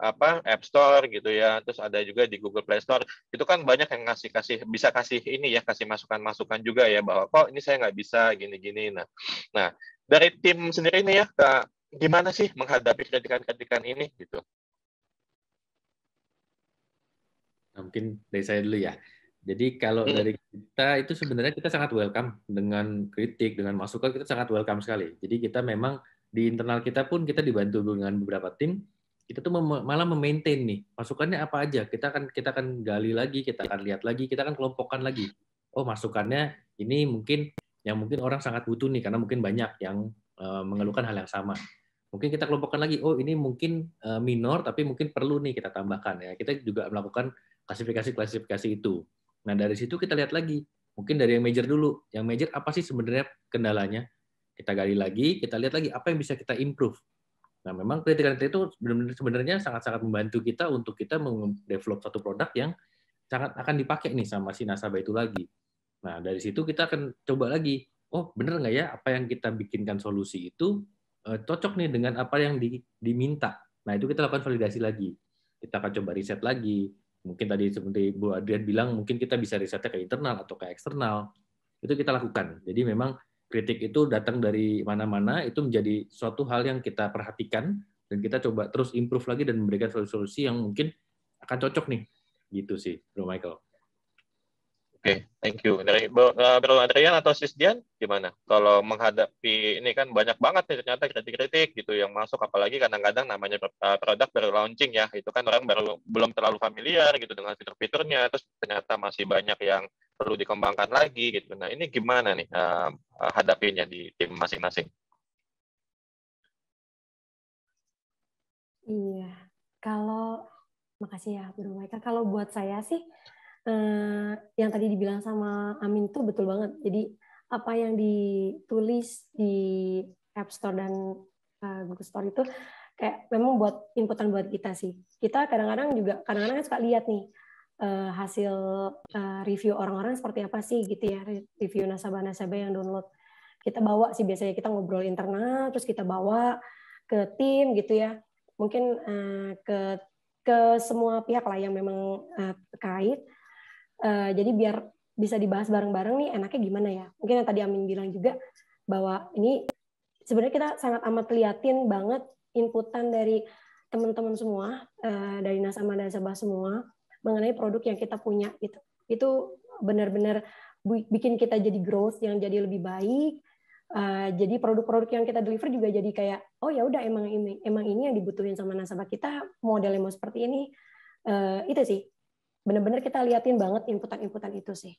apa App Store gitu ya, terus ada juga di Google Play Store, itu kan banyak yang ngasih kasih bisa kasih ini ya, kasih masukan-masukan juga ya bahwa kok ini saya nggak bisa gini-gini. Nah, nah dari tim sendiri ini ya, Kak, gimana sih menghadapi kritikan-kritikan ini gitu? Nah, mungkin dari saya dulu ya. Jadi kalau hmm. dari kita itu sebenarnya kita sangat welcome dengan kritik, dengan masukan kita sangat welcome sekali. Jadi kita memang di internal kita pun kita dibantu dengan beberapa tim, kita tuh mem malah memaintain nih masukannya apa aja. Kita akan kita akan gali lagi, kita akan lihat lagi, kita akan kelompokkan lagi. Oh masukannya ini mungkin yang mungkin orang sangat butuh nih karena mungkin banyak yang uh, mengeluhkan hal yang sama. Mungkin kita kelompokkan lagi. Oh ini mungkin uh, minor tapi mungkin perlu nih kita tambahkan ya. Kita juga melakukan klasifikasi-klasifikasi itu Nah, dari situ kita lihat lagi. Mungkin dari yang major dulu. Yang major apa sih sebenarnya kendalanya? Kita gali lagi, kita lihat lagi apa yang bisa kita improve. Nah, memang kritikan itu sebenarnya sangat-sangat membantu kita untuk kita mendevelop satu produk yang sangat akan dipakai nih sama si nasabah itu lagi. Nah, dari situ kita akan coba lagi. Oh, benar nggak ya apa yang kita bikinkan solusi itu eh, cocok nih dengan apa yang diminta. Nah, itu kita lakukan validasi lagi. Kita akan coba riset lagi, mungkin tadi seperti Bu Adrian bilang mungkin kita bisa risetnya ke internal atau ke eksternal itu kita lakukan jadi memang kritik itu datang dari mana-mana itu menjadi suatu hal yang kita perhatikan dan kita coba terus improve lagi dan memberikan solusi-solusi yang mungkin akan cocok nih gitu sih Bro Michael Oke, okay, thank you. Dari Bro eh, Adrian atau Sisdian, gimana? Kalau menghadapi ini kan banyak banget nih ternyata kritik-kritik gitu yang masuk, apalagi kadang-kadang namanya eh, produk baru launching ya, itu kan orang baru belum terlalu familiar gitu dengan fitur-fiturnya, terus ternyata masih banyak yang perlu dikembangkan lagi gitu. Nah ini gimana nih uh, hadapinya di tim masing-masing? Iya, kalau makasih ya Bro Michael. Kalau buat saya sih Eh, yang tadi dibilang sama Amin tuh betul banget. Jadi apa yang ditulis di App Store dan eh, Google Store itu kayak memang buat inputan buat kita sih. Kita kadang-kadang juga kadang-kadang kan suka lihat nih eh, hasil review orang-orang seperti apa sih gitu ya review nasabah-nasabah yang download. Kita bawa sih biasanya kita ngobrol internal terus kita bawa ke tim gitu ya. Mungkin ke ke semua pihak lah yang memang uh, terkait Eh, jadi biar bisa dibahas bareng-bareng nih enaknya gimana ya mungkin yang tadi Amin bilang juga bahwa ini sebenarnya kita sangat amat liatin banget inputan dari teman-teman semua uh, dari nasabah nasabah semua mengenai produk yang kita punya gitu itu benar-benar bikin kita jadi growth yang jadi lebih baik Uh, jadi produk-produk yang kita deliver juga jadi kayak oh ya udah emang ini emang ini yang dibutuhin sama nasabah kita modelnya mau seperti ini uh, itu sih benar-benar kita liatin banget inputan-inputan itu sih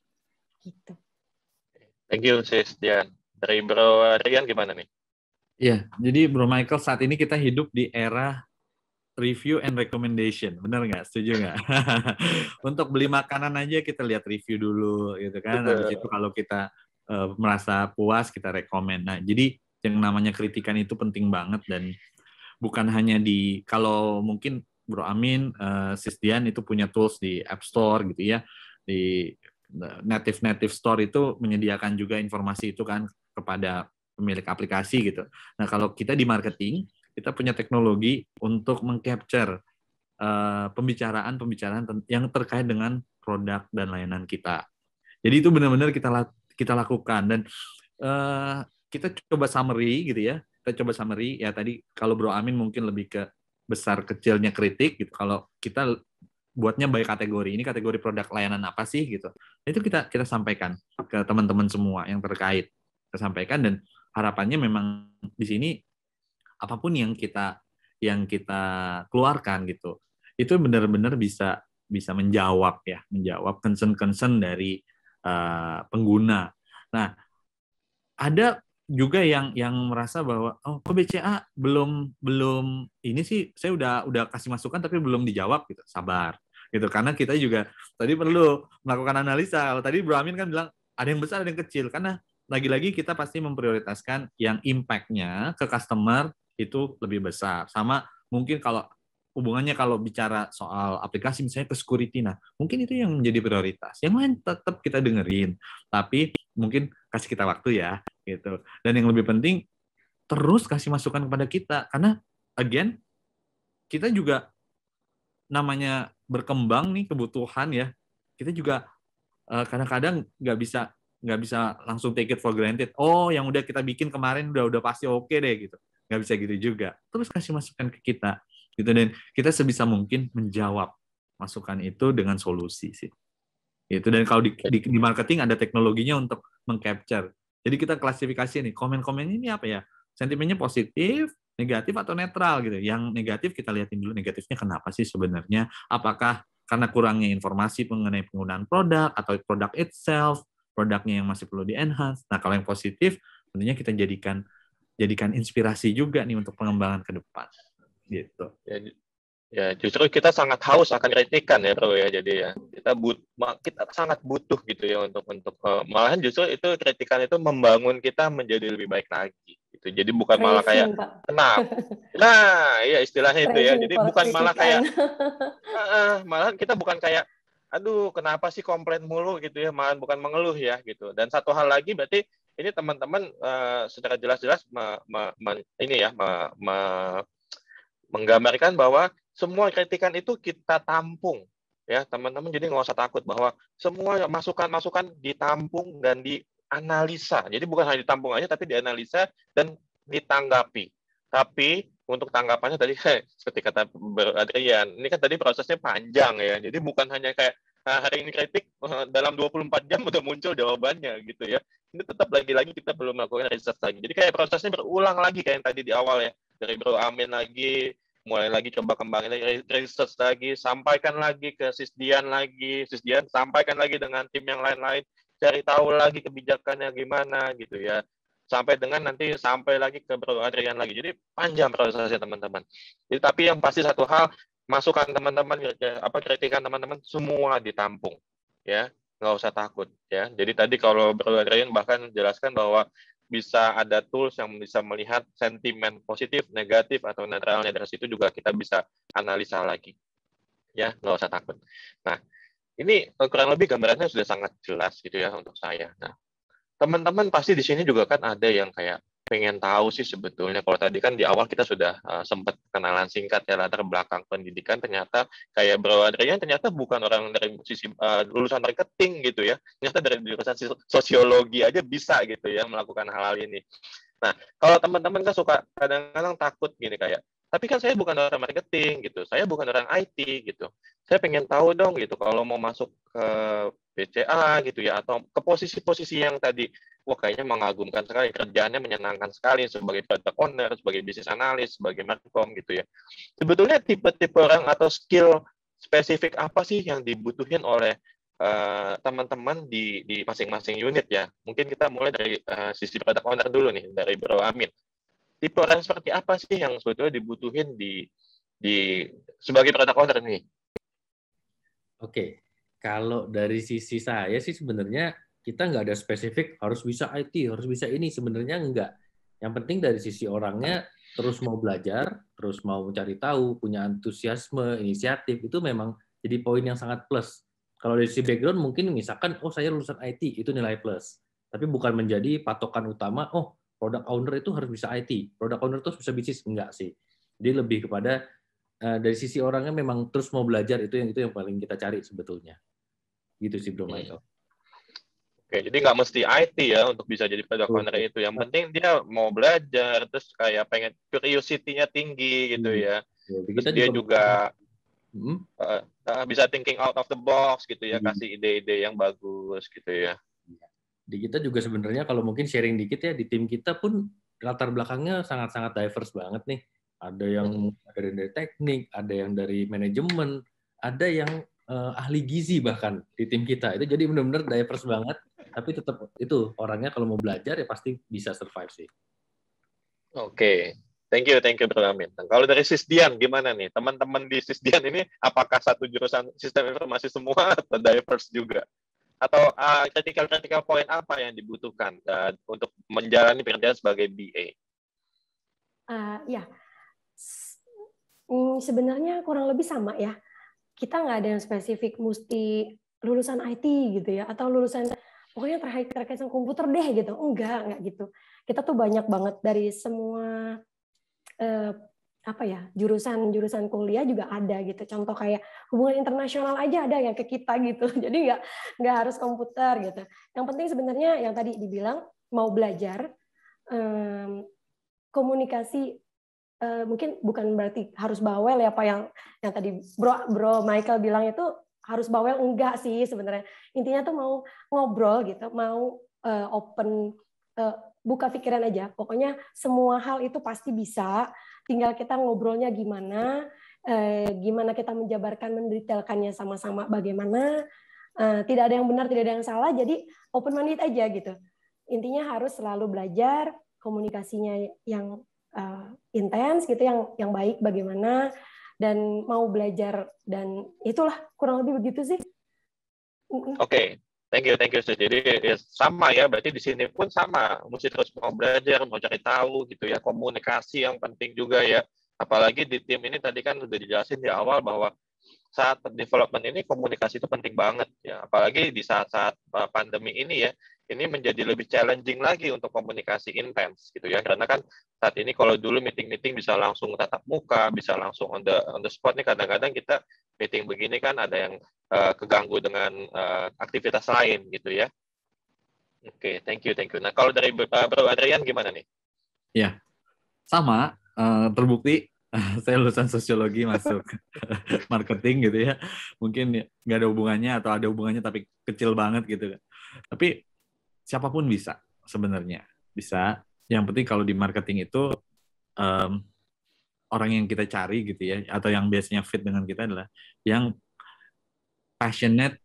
gitu thank you sis Dian ya, dari Bro Rian gimana nih Iya, jadi Bro Michael saat ini kita hidup di era review and recommendation. Benar nggak? Setuju nggak? Untuk beli makanan aja kita lihat review dulu gitu kan. Habis itu kalau kita uh, merasa puas kita rekomen. Nah, jadi yang namanya kritikan itu penting banget dan bukan hanya di kalau mungkin Bro Amin, uh, itu punya tools di App Store gitu ya, di eh, native native store itu menyediakan juga informasi itu kan kepada pemilik aplikasi gitu. Nah kalau kita di marketing kita punya teknologi untuk mengcapture uh, pembicaraan-pembicaraan yang terkait dengan produk dan layanan kita. Jadi itu benar-benar kita kita lakukan dan uh, kita coba summary gitu ya kita coba summary ya tadi kalau Bro Amin mungkin lebih ke besar kecilnya kritik gitu kalau kita buatnya baik kategori ini kategori produk layanan apa sih gitu itu kita kita sampaikan ke teman-teman semua yang terkait kita sampaikan dan harapannya memang di sini apapun yang kita yang kita keluarkan gitu itu benar-benar bisa bisa menjawab ya menjawab concern concern dari uh, pengguna nah ada juga yang yang merasa bahwa oh kok BCA belum belum ini sih saya udah udah kasih masukan tapi belum dijawab gitu sabar gitu karena kita juga tadi perlu melakukan analisa kalau tadi Bro Amin kan bilang ada yang besar ada yang kecil karena lagi-lagi kita pasti memprioritaskan yang impactnya ke customer itu lebih besar sama mungkin kalau hubungannya kalau bicara soal aplikasi misalnya ke security nah mungkin itu yang menjadi prioritas yang lain tetap kita dengerin tapi mungkin kasih kita waktu ya gitu. Dan yang lebih penting terus kasih masukan kepada kita karena again kita juga namanya berkembang nih kebutuhan ya. Kita juga eh, kadang-kadang nggak bisa nggak bisa langsung take it for granted. Oh, yang udah kita bikin kemarin udah udah pasti oke okay deh gitu. Nggak bisa gitu juga. Terus kasih masukan ke kita gitu dan kita sebisa mungkin menjawab masukan itu dengan solusi sih. Itu dan kalau di, di, di marketing ada teknologinya untuk mengcapture jadi kita klasifikasi nih, komen-komen ini apa ya? Sentimennya positif, negatif atau netral gitu. Yang negatif kita lihatin dulu negatifnya kenapa sih sebenarnya? Apakah karena kurangnya informasi mengenai penggunaan produk atau produk itself, produknya yang masih perlu di enhance. Nah, kalau yang positif tentunya kita jadikan jadikan inspirasi juga nih untuk pengembangan ke depan. Gitu. Ya, Ya, justru kita sangat haus akan kritikan ya, Bro ya. Jadi ya, kita but kita sangat butuh gitu ya untuk untuk uh, malahan justru itu kritikan itu membangun kita menjadi lebih baik lagi gitu. Jadi bukan malah kayak kenapa. Nah, iya istilahnya itu ya. Jadi bukan malah kayak uh, uh, malahan kita bukan kayak aduh, kenapa sih komplain mulu gitu ya, malahan bukan mengeluh ya gitu. Dan satu hal lagi berarti ini teman-teman uh, secara jelas-jelas ini ya ma, ma, menggambarkan bahwa semua kritikan itu kita tampung ya teman-teman jadi nggak usah takut bahwa semua masukan-masukan ditampung dan dianalisa jadi bukan hanya ditampung aja tapi dianalisa dan ditanggapi tapi untuk tanggapannya tadi seperti kata Adrian ini kan tadi prosesnya panjang ya jadi bukan hanya kayak ah, hari ini kritik eh, dalam 24 jam udah muncul jawabannya gitu ya ini tetap lagi-lagi kita belum melakukan riset lagi jadi kayak prosesnya berulang lagi kayak yang tadi di awal ya dari Bro Amin lagi mulai lagi coba kembangin lagi research lagi sampaikan lagi ke sisdian lagi sisdian sampaikan lagi dengan tim yang lain-lain cari tahu lagi kebijakannya gimana gitu ya sampai dengan nanti sampai lagi ke Bro lagi jadi panjang prosesnya teman-teman jadi tapi yang pasti satu hal masukan teman-teman ya, ya, apa kritikan teman-teman semua ditampung ya nggak usah takut ya jadi tadi kalau Bro bahkan jelaskan bahwa bisa ada tools yang bisa melihat sentimen positif, negatif, atau netralnya. Dari situ juga kita bisa analisa lagi. Ya, nggak usah takut. Nah, ini eh, kurang lebih gambarannya sudah sangat jelas gitu ya untuk saya. Nah, teman-teman pasti di sini juga kan ada yang kayak pengen tahu sih sebetulnya kalau tadi kan di awal kita sudah uh, eh, sempat kenalan singkat ya latar belakang pendidikan ternyata kayak Bro Adrian ternyata bukan orang dari sisi uh, lulusan marketing gitu ya ternyata dari jurusan sosiologi aja bisa gitu ya melakukan hal-hal ini nah kalau teman-teman kan suka kadang-kadang takut gini kayak tapi kan saya bukan orang marketing gitu saya bukan orang IT gitu saya pengen tahu dong gitu kalau mau masuk ke BCA gitu ya atau ke posisi-posisi yang tadi wah kayaknya mengagumkan sekali kerjaannya menyenangkan sekali sebagai product owner sebagai bisnis analis sebagai marketing gitu ya sebetulnya tipe-tipe orang atau skill spesifik apa sih yang dibutuhin oleh eh, teman-teman uh, di di masing-masing unit ya mungkin kita mulai dari uh, sisi product owner dulu nih dari Bro Amin tipe orang seperti apa sih yang sebetulnya dibutuhin di di sebagai product owner nih oke okay. kalau dari sisi saya sih sebenarnya kita nggak ada spesifik harus bisa IT, harus bisa ini. Sebenarnya nggak. Yang penting dari sisi orangnya terus mau belajar, terus mau mencari tahu, punya antusiasme, inisiatif, itu memang jadi poin yang sangat plus. Kalau dari sisi background mungkin misalkan, oh saya lulusan IT, itu nilai plus. Tapi bukan menjadi patokan utama, oh product owner itu harus bisa IT, product owner itu harus bisa bisnis. Enggak sih. Jadi lebih kepada eh, dari sisi orangnya memang terus mau belajar itu yang itu yang paling kita cari sebetulnya gitu sih Bro Michael. Oke, jadi iya. nggak mesti IT ya untuk bisa jadi product owner itu. Yang penting dia mau belajar, terus kayak pengen curiosity-nya tinggi gitu hmm. ya. ya terus dia juga, uh, bisa thinking out of the box gitu ya, hmm. kasih ide-ide yang bagus gitu ya. Iya. Di kita juga sebenarnya kalau mungkin sharing dikit ya di tim kita pun latar belakangnya sangat-sangat diverse banget nih. Ada yang dari, dari teknik, ada yang dari manajemen, ada yang uh, ahli gizi bahkan di tim kita. Itu jadi benar-benar diverse banget tapi tetap itu orangnya kalau mau belajar ya pasti bisa survive sih. Oke, okay. thank you, thank you Bro Amin. Kalau dari Sisdian gimana nih? Teman-teman di Sisdian ini apakah satu jurusan sistem informasi semua atau diverse juga? Atau uh, critical-critical point apa yang dibutuhkan uh, untuk menjalani pekerjaan sebagai BA? Uh, ah, ya, hmm, sebenarnya kurang lebih sama ya. Kita nggak ada yang spesifik mesti lulusan IT gitu ya, atau lulusan pokoknya terkait terkait sama komputer deh gitu enggak enggak gitu kita tuh banyak banget dari semua eh, apa ya jurusan jurusan kuliah juga ada gitu contoh kayak hubungan internasional aja ada yang ke kita gitu jadi nggak nggak harus komputer gitu yang penting sebenarnya yang tadi dibilang mau belajar eh, komunikasi eh, mungkin bukan berarti harus bawel ya apa yang yang tadi bro bro Michael bilang itu harus bawel enggak sih sebenarnya intinya tuh mau ngobrol gitu mau uh, open uh, buka pikiran aja pokoknya semua hal itu pasti bisa tinggal kita ngobrolnya gimana uh, gimana kita menjabarkan mendetailkannya sama-sama bagaimana uh, tidak ada yang benar tidak ada yang salah jadi open minded aja gitu intinya harus selalu belajar komunikasinya yang uh, intens gitu yang yang baik bagaimana dan mau belajar dan itulah kurang lebih begitu sih. Oke, okay. thank you, thank you. Jadi ya, sama ya, berarti di sini pun sama. Mesti terus mau belajar, mau cari tahu gitu ya. Komunikasi yang penting juga ya. Apalagi di tim ini tadi kan sudah dijelasin di awal bahwa saat development ini komunikasi itu penting banget ya apalagi di saat-saat uh, pandemi ini ya ini menjadi lebih challenging lagi untuk komunikasi intens gitu ya karena kan saat ini kalau dulu meeting-meeting bisa langsung tatap muka bisa langsung on the on the spot nih kadang-kadang kita meeting begini kan ada yang uh, keganggu dengan uh, aktivitas lain gitu ya oke okay, thank you thank you nah kalau dari uh, Bro Adrian gimana nih ya sama uh, terbukti saya lulusan sosiologi masuk marketing gitu ya mungkin nggak ada hubungannya atau ada hubungannya tapi kecil banget gitu tapi siapapun bisa sebenarnya bisa yang penting kalau di marketing itu um, orang yang kita cari gitu ya atau yang biasanya fit dengan kita adalah yang passionate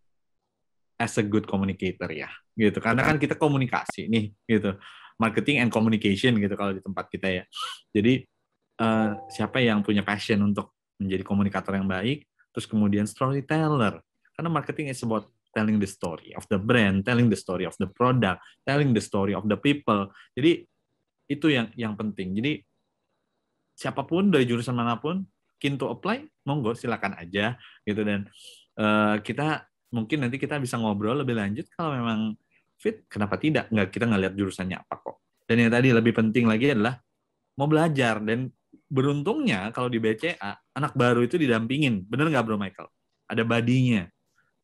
as a good communicator ya gitu karena kan kita komunikasi nih gitu marketing and communication gitu kalau di tempat kita ya jadi uh, siapa yang punya passion untuk menjadi komunikator yang baik terus kemudian storyteller karena marketing is about telling the story of the brand, telling the story of the product, telling the story of the people. Jadi itu yang yang penting. Jadi siapapun dari jurusan manapun, kinto apply, monggo silakan aja gitu dan uh, kita mungkin nanti kita bisa ngobrol lebih lanjut kalau memang fit, kenapa tidak? Nggak kita nggak lihat jurusannya apa kok. Dan yang tadi lebih penting lagi adalah mau belajar dan beruntungnya kalau di BCA anak baru itu didampingin, bener nggak Bro Michael? Ada badinya,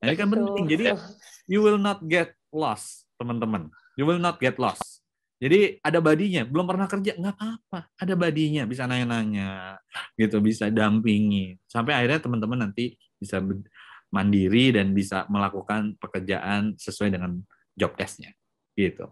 Nah, ini kan gitu. penting. Jadi you will not get lost, teman-teman. You will not get lost. Jadi ada badinya, belum pernah kerja nggak apa-apa. Ada badinya, bisa nanya-nanya, gitu, bisa dampingi. Sampai akhirnya teman-teman nanti bisa mandiri dan bisa melakukan pekerjaan sesuai dengan job testnya, gitu.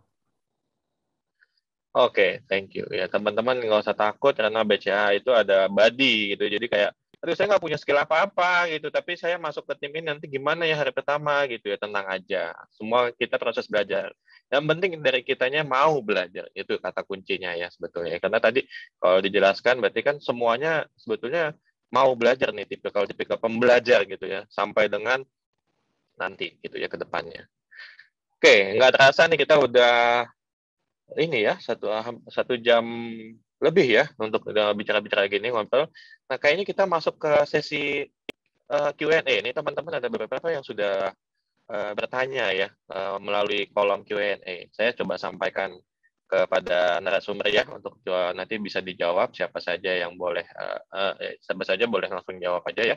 Oke, okay, thank you. Ya teman-teman nggak usah takut karena BCA itu ada body gitu. Jadi kayak aduh saya nggak punya skill apa-apa gitu tapi saya masuk ke tim ini nanti gimana ya hari pertama gitu ya tenang aja semua kita proses belajar yang penting dari kitanya mau belajar itu kata kuncinya ya sebetulnya karena tadi kalau dijelaskan berarti kan semuanya sebetulnya mau belajar nih tipikal tipikal pembelajar gitu ya sampai dengan nanti gitu ya ke depannya oke nggak terasa nih kita udah ini ya satu satu jam lebih ya untuk eh, bicara-bicara gini ngobrol. Nah kayaknya kita masuk ke sesi uh, eh, Q&A ini teman-teman ada beberapa yang sudah uh, bertanya ya uh, melalui kolom Q&A. Saya coba sampaikan kepada narasumber ya untuk nanti bisa dijawab siapa saja yang boleh uh, uh, siapa saja boleh langsung jawab aja ya.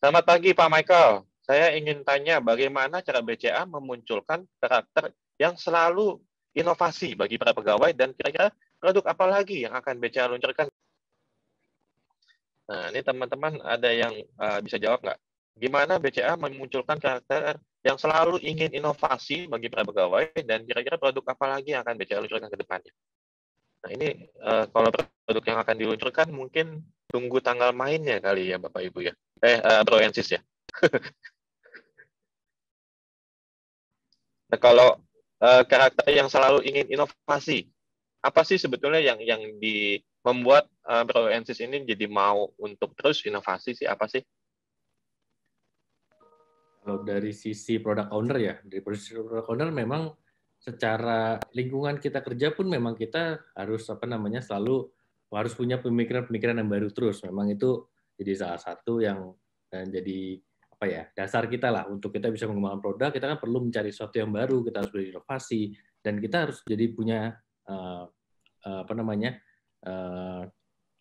Selamat pagi Pak Michael. Saya ingin tanya bagaimana cara BCA memunculkan karakter yang selalu inovasi bagi para pegawai dan kira-kira produk apa lagi yang akan BCA luncurkan? Nah, ini teman-teman ada yang uh, bisa jawab nggak? Gimana BCA memunculkan karakter yang selalu ingin inovasi bagi para pegawai dan kira-kira produk apa lagi yang akan BCA luncurkan ke depannya? Nah, ini uh, kalau produk yang akan diluncurkan mungkin tunggu tanggal mainnya kali ya Bapak Ibu ya. Eh, uh, Bro Ensis ya. nah, kalau uh, karakter yang selalu ingin inovasi, apa sih sebetulnya yang yang di membuat uh, Bro Ensis ini jadi mau untuk terus inovasi sih apa sih? Kalau dari sisi product owner ya, dari sisi product owner memang secara lingkungan kita kerja pun memang kita harus apa namanya selalu harus punya pemikiran-pemikiran yang baru terus. Memang itu jadi salah satu yang dan eh, jadi apa ya dasar kita lah untuk kita bisa mengembangkan produk kita kan perlu mencari sesuatu yang baru kita harus berinovasi dan kita harus jadi punya uh, apa namanya uh,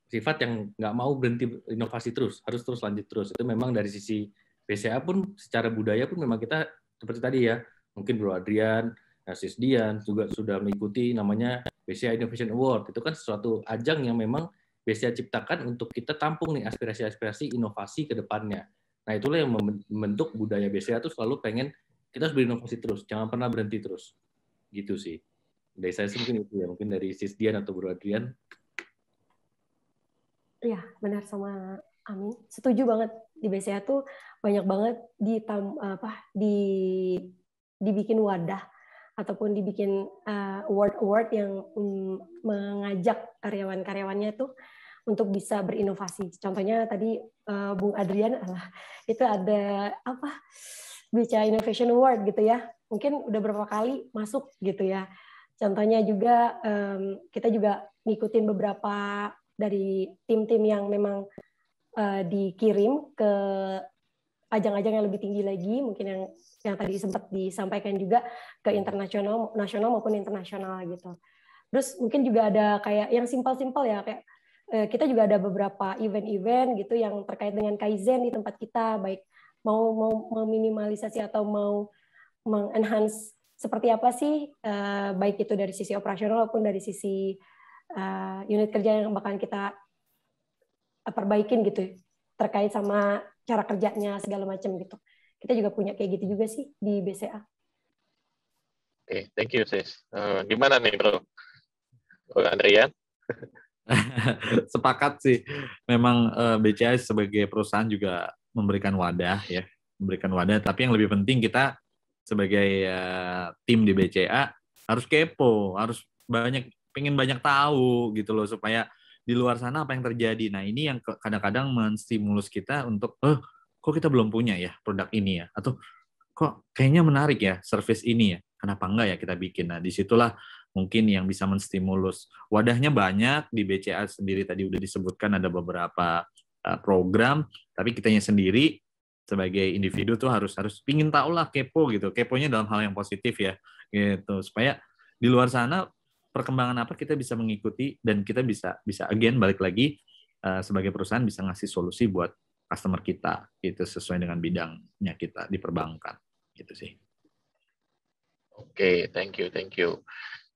sifat yang nggak mau berhenti inovasi terus, harus terus lanjut terus. Itu memang dari sisi BCA pun secara budaya pun memang kita seperti tadi ya, mungkin Bro Adrian, Narsis Dian juga sudah mengikuti namanya BCA Innovation Award. Itu kan sesuatu ajang yang memang BCA ciptakan untuk kita tampung nih aspirasi-aspirasi inovasi ke depannya. Nah, itulah yang membentuk budaya BCA itu selalu pengen kita harus berinovasi terus, jangan pernah berhenti terus. Gitu sih. Dari saya sih mungkin itu ya, mungkin dari Sis Dian atau Bro Adrian. Iya, benar sama Amin. Setuju banget di BCA tuh banyak banget di apa di dibikin wadah ataupun dibikin uh, eh, award award yang mm, mengajak karyawan-karyawannya tuh untuk bisa berinovasi. Contohnya tadi uh, Bung Adrian itu ada apa BCA Innovation Award gitu ya. Mungkin udah berapa kali masuk gitu ya. Contohnya juga um, kita juga ngikutin beberapa dari tim-tim yang memang uh, dikirim ke ajang-ajang yang lebih tinggi lagi, mungkin yang yang tadi sempat disampaikan juga ke internasional, nasional maupun internasional gitu. Terus mungkin juga ada kayak yang simpel-simpel ya kayak eh, kita juga ada beberapa event-event gitu yang terkait dengan kaizen di tempat kita, baik mau mau meminimalisasi atau mau mengenhance seperti apa sih eh, baik itu dari sisi operasional maupun dari sisi eh, unit kerja yang bakalan kita eh, perbaikin gitu terkait sama cara kerjanya segala macam gitu. Kita juga punya kayak gitu juga sih di BCA. Oke, okay, thank you sis. Uh, gimana nih bro? Oh, Andrian? Sepakat sih. Memang uh, BCA sebagai perusahaan juga memberikan wadah ya, memberikan wadah. Tapi yang lebih penting kita sebagai uh, tim di BCA harus kepo, harus banyak pengen banyak tahu gitu loh supaya di luar sana apa yang terjadi. Nah, ini yang kadang-kadang menstimulus kita untuk eh kok kita belum punya ya produk ini ya atau kok kayaknya menarik ya service ini ya. Kenapa enggak ya kita bikin? Nah, disitulah mungkin yang bisa menstimulus. Wadahnya banyak di BCA sendiri tadi udah disebutkan ada beberapa eh, program, tapi kitanya sendiri sebagai individu tuh harus harus pingin tahu lah kepo gitu keponya dalam hal yang positif ya gitu supaya di luar sana perkembangan apa kita bisa mengikuti dan kita bisa bisa again balik lagi uh, sebagai perusahaan bisa ngasih solusi buat customer kita itu sesuai dengan bidangnya kita di perbankan gitu sih. Oke, okay, thank you, thank you.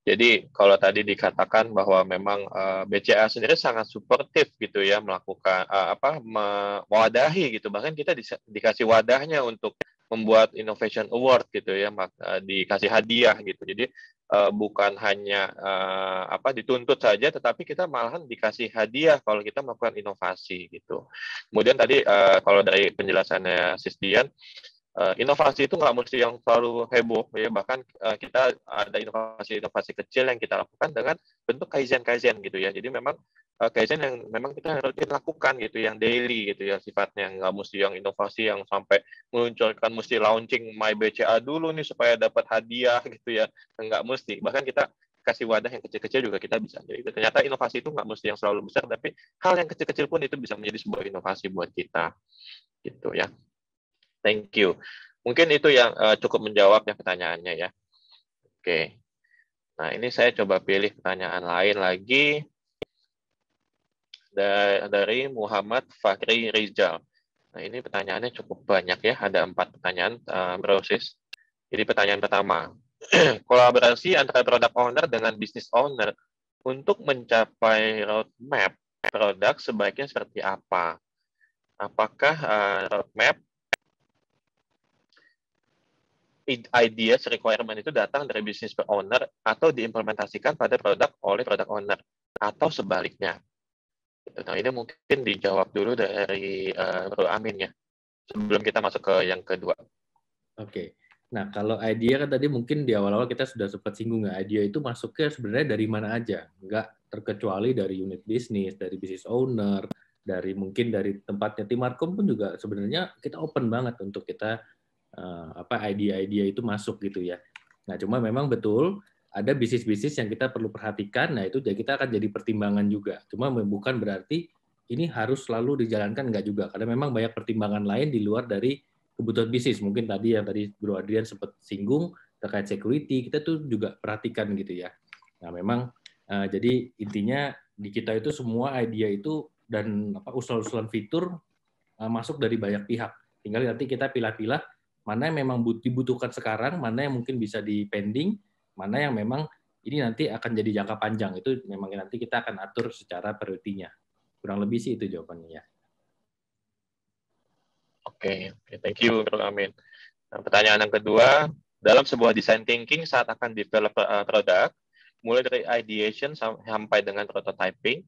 Jadi kalau tadi dikatakan bahwa memang uh, eh, BCA sendiri sangat suportif gitu ya melakukan uh, apa mewadahi gitu bahkan kita di, dikasih wadahnya untuk membuat innovation award gitu ya mak, uh, dikasih hadiah gitu. Jadi uh, bukan hanya uh, apa dituntut saja tetapi kita malahan dikasih hadiah kalau kita melakukan inovasi gitu. Kemudian tadi uh, kalau dari penjelasannya Sistian uh, inovasi itu nggak mesti yang selalu heboh ya bahkan uh, kita ada inovasi-inovasi kecil yang kita lakukan dengan bentuk kaizen-kaizen gitu ya jadi memang uh, kaizen yang memang kita harus lakukan gitu yang daily gitu ya sifatnya nggak mesti yang inovasi yang sampai meluncurkan mesti launching my BCA dulu nih supaya dapat hadiah gitu ya nggak mesti bahkan kita kasih wadah yang kecil-kecil juga kita bisa. Jadi ternyata inovasi itu nggak mesti yang selalu besar, tapi hal yang kecil-kecil pun itu bisa menjadi sebuah inovasi buat kita. Gitu ya. Thank you. Mungkin itu yang uh, cukup menjawab ya pertanyaannya ya. Oke. Okay. Nah, ini saya coba pilih pertanyaan lain lagi dari Muhammad Fakri Rizal. Nah, ini pertanyaannya cukup banyak ya. Ada empat pertanyaan, uh, Bro Jadi pertanyaan pertama, kolaborasi antara product owner dengan business owner untuk mencapai roadmap produk sebaiknya seperti apa? Apakah uh, roadmap ideas requirement itu datang dari business owner atau diimplementasikan pada produk oleh product owner atau sebaliknya. Gitu. Nah ini mungkin dijawab dulu dari uh, Amin ya sebelum kita masuk ke yang kedua. Oke. Okay. Nah, kalau idea kan tadi mungkin di awal-awal kita sudah sempat singgung nggak, idea itu masuknya sebenarnya dari mana aja, nggak terkecuali dari unit bisnis, dari bisnis owner, dari mungkin dari tempatnya tim markom pun juga sebenarnya kita open banget untuk kita Eh, apa ide-ide itu masuk gitu ya. Nah, cuma memang betul ada bisnis-bisnis yang kita perlu perhatikan. Nah, itu kita akan jadi pertimbangan juga. Cuma bukan berarti ini harus selalu dijalankan enggak juga karena memang banyak pertimbangan lain di luar dari kebutuhan bisnis. Mungkin tadi yang tadi Bro Adrian sempat singgung terkait security, kita tuh juga perhatikan gitu ya. Nah, memang eh, jadi intinya di kita itu semua idea itu dan apa usul usulan fitur eh, masuk dari banyak pihak. Tinggal nanti kita pilih-pilih mana yang memang dibutuhkan sekarang, mana yang mungkin bisa dipending, mana yang memang ini nanti akan jadi jangka panjang. Itu memang nanti kita akan atur secara prioritinya. Kurang lebih sih itu jawabannya ya. Oke, okay, thank you Bro Amin. Nah, pertanyaan yang kedua, dalam sebuah design thinking saat akan develop product, eh, produk, mulai dari ideation sampai dengan prototyping,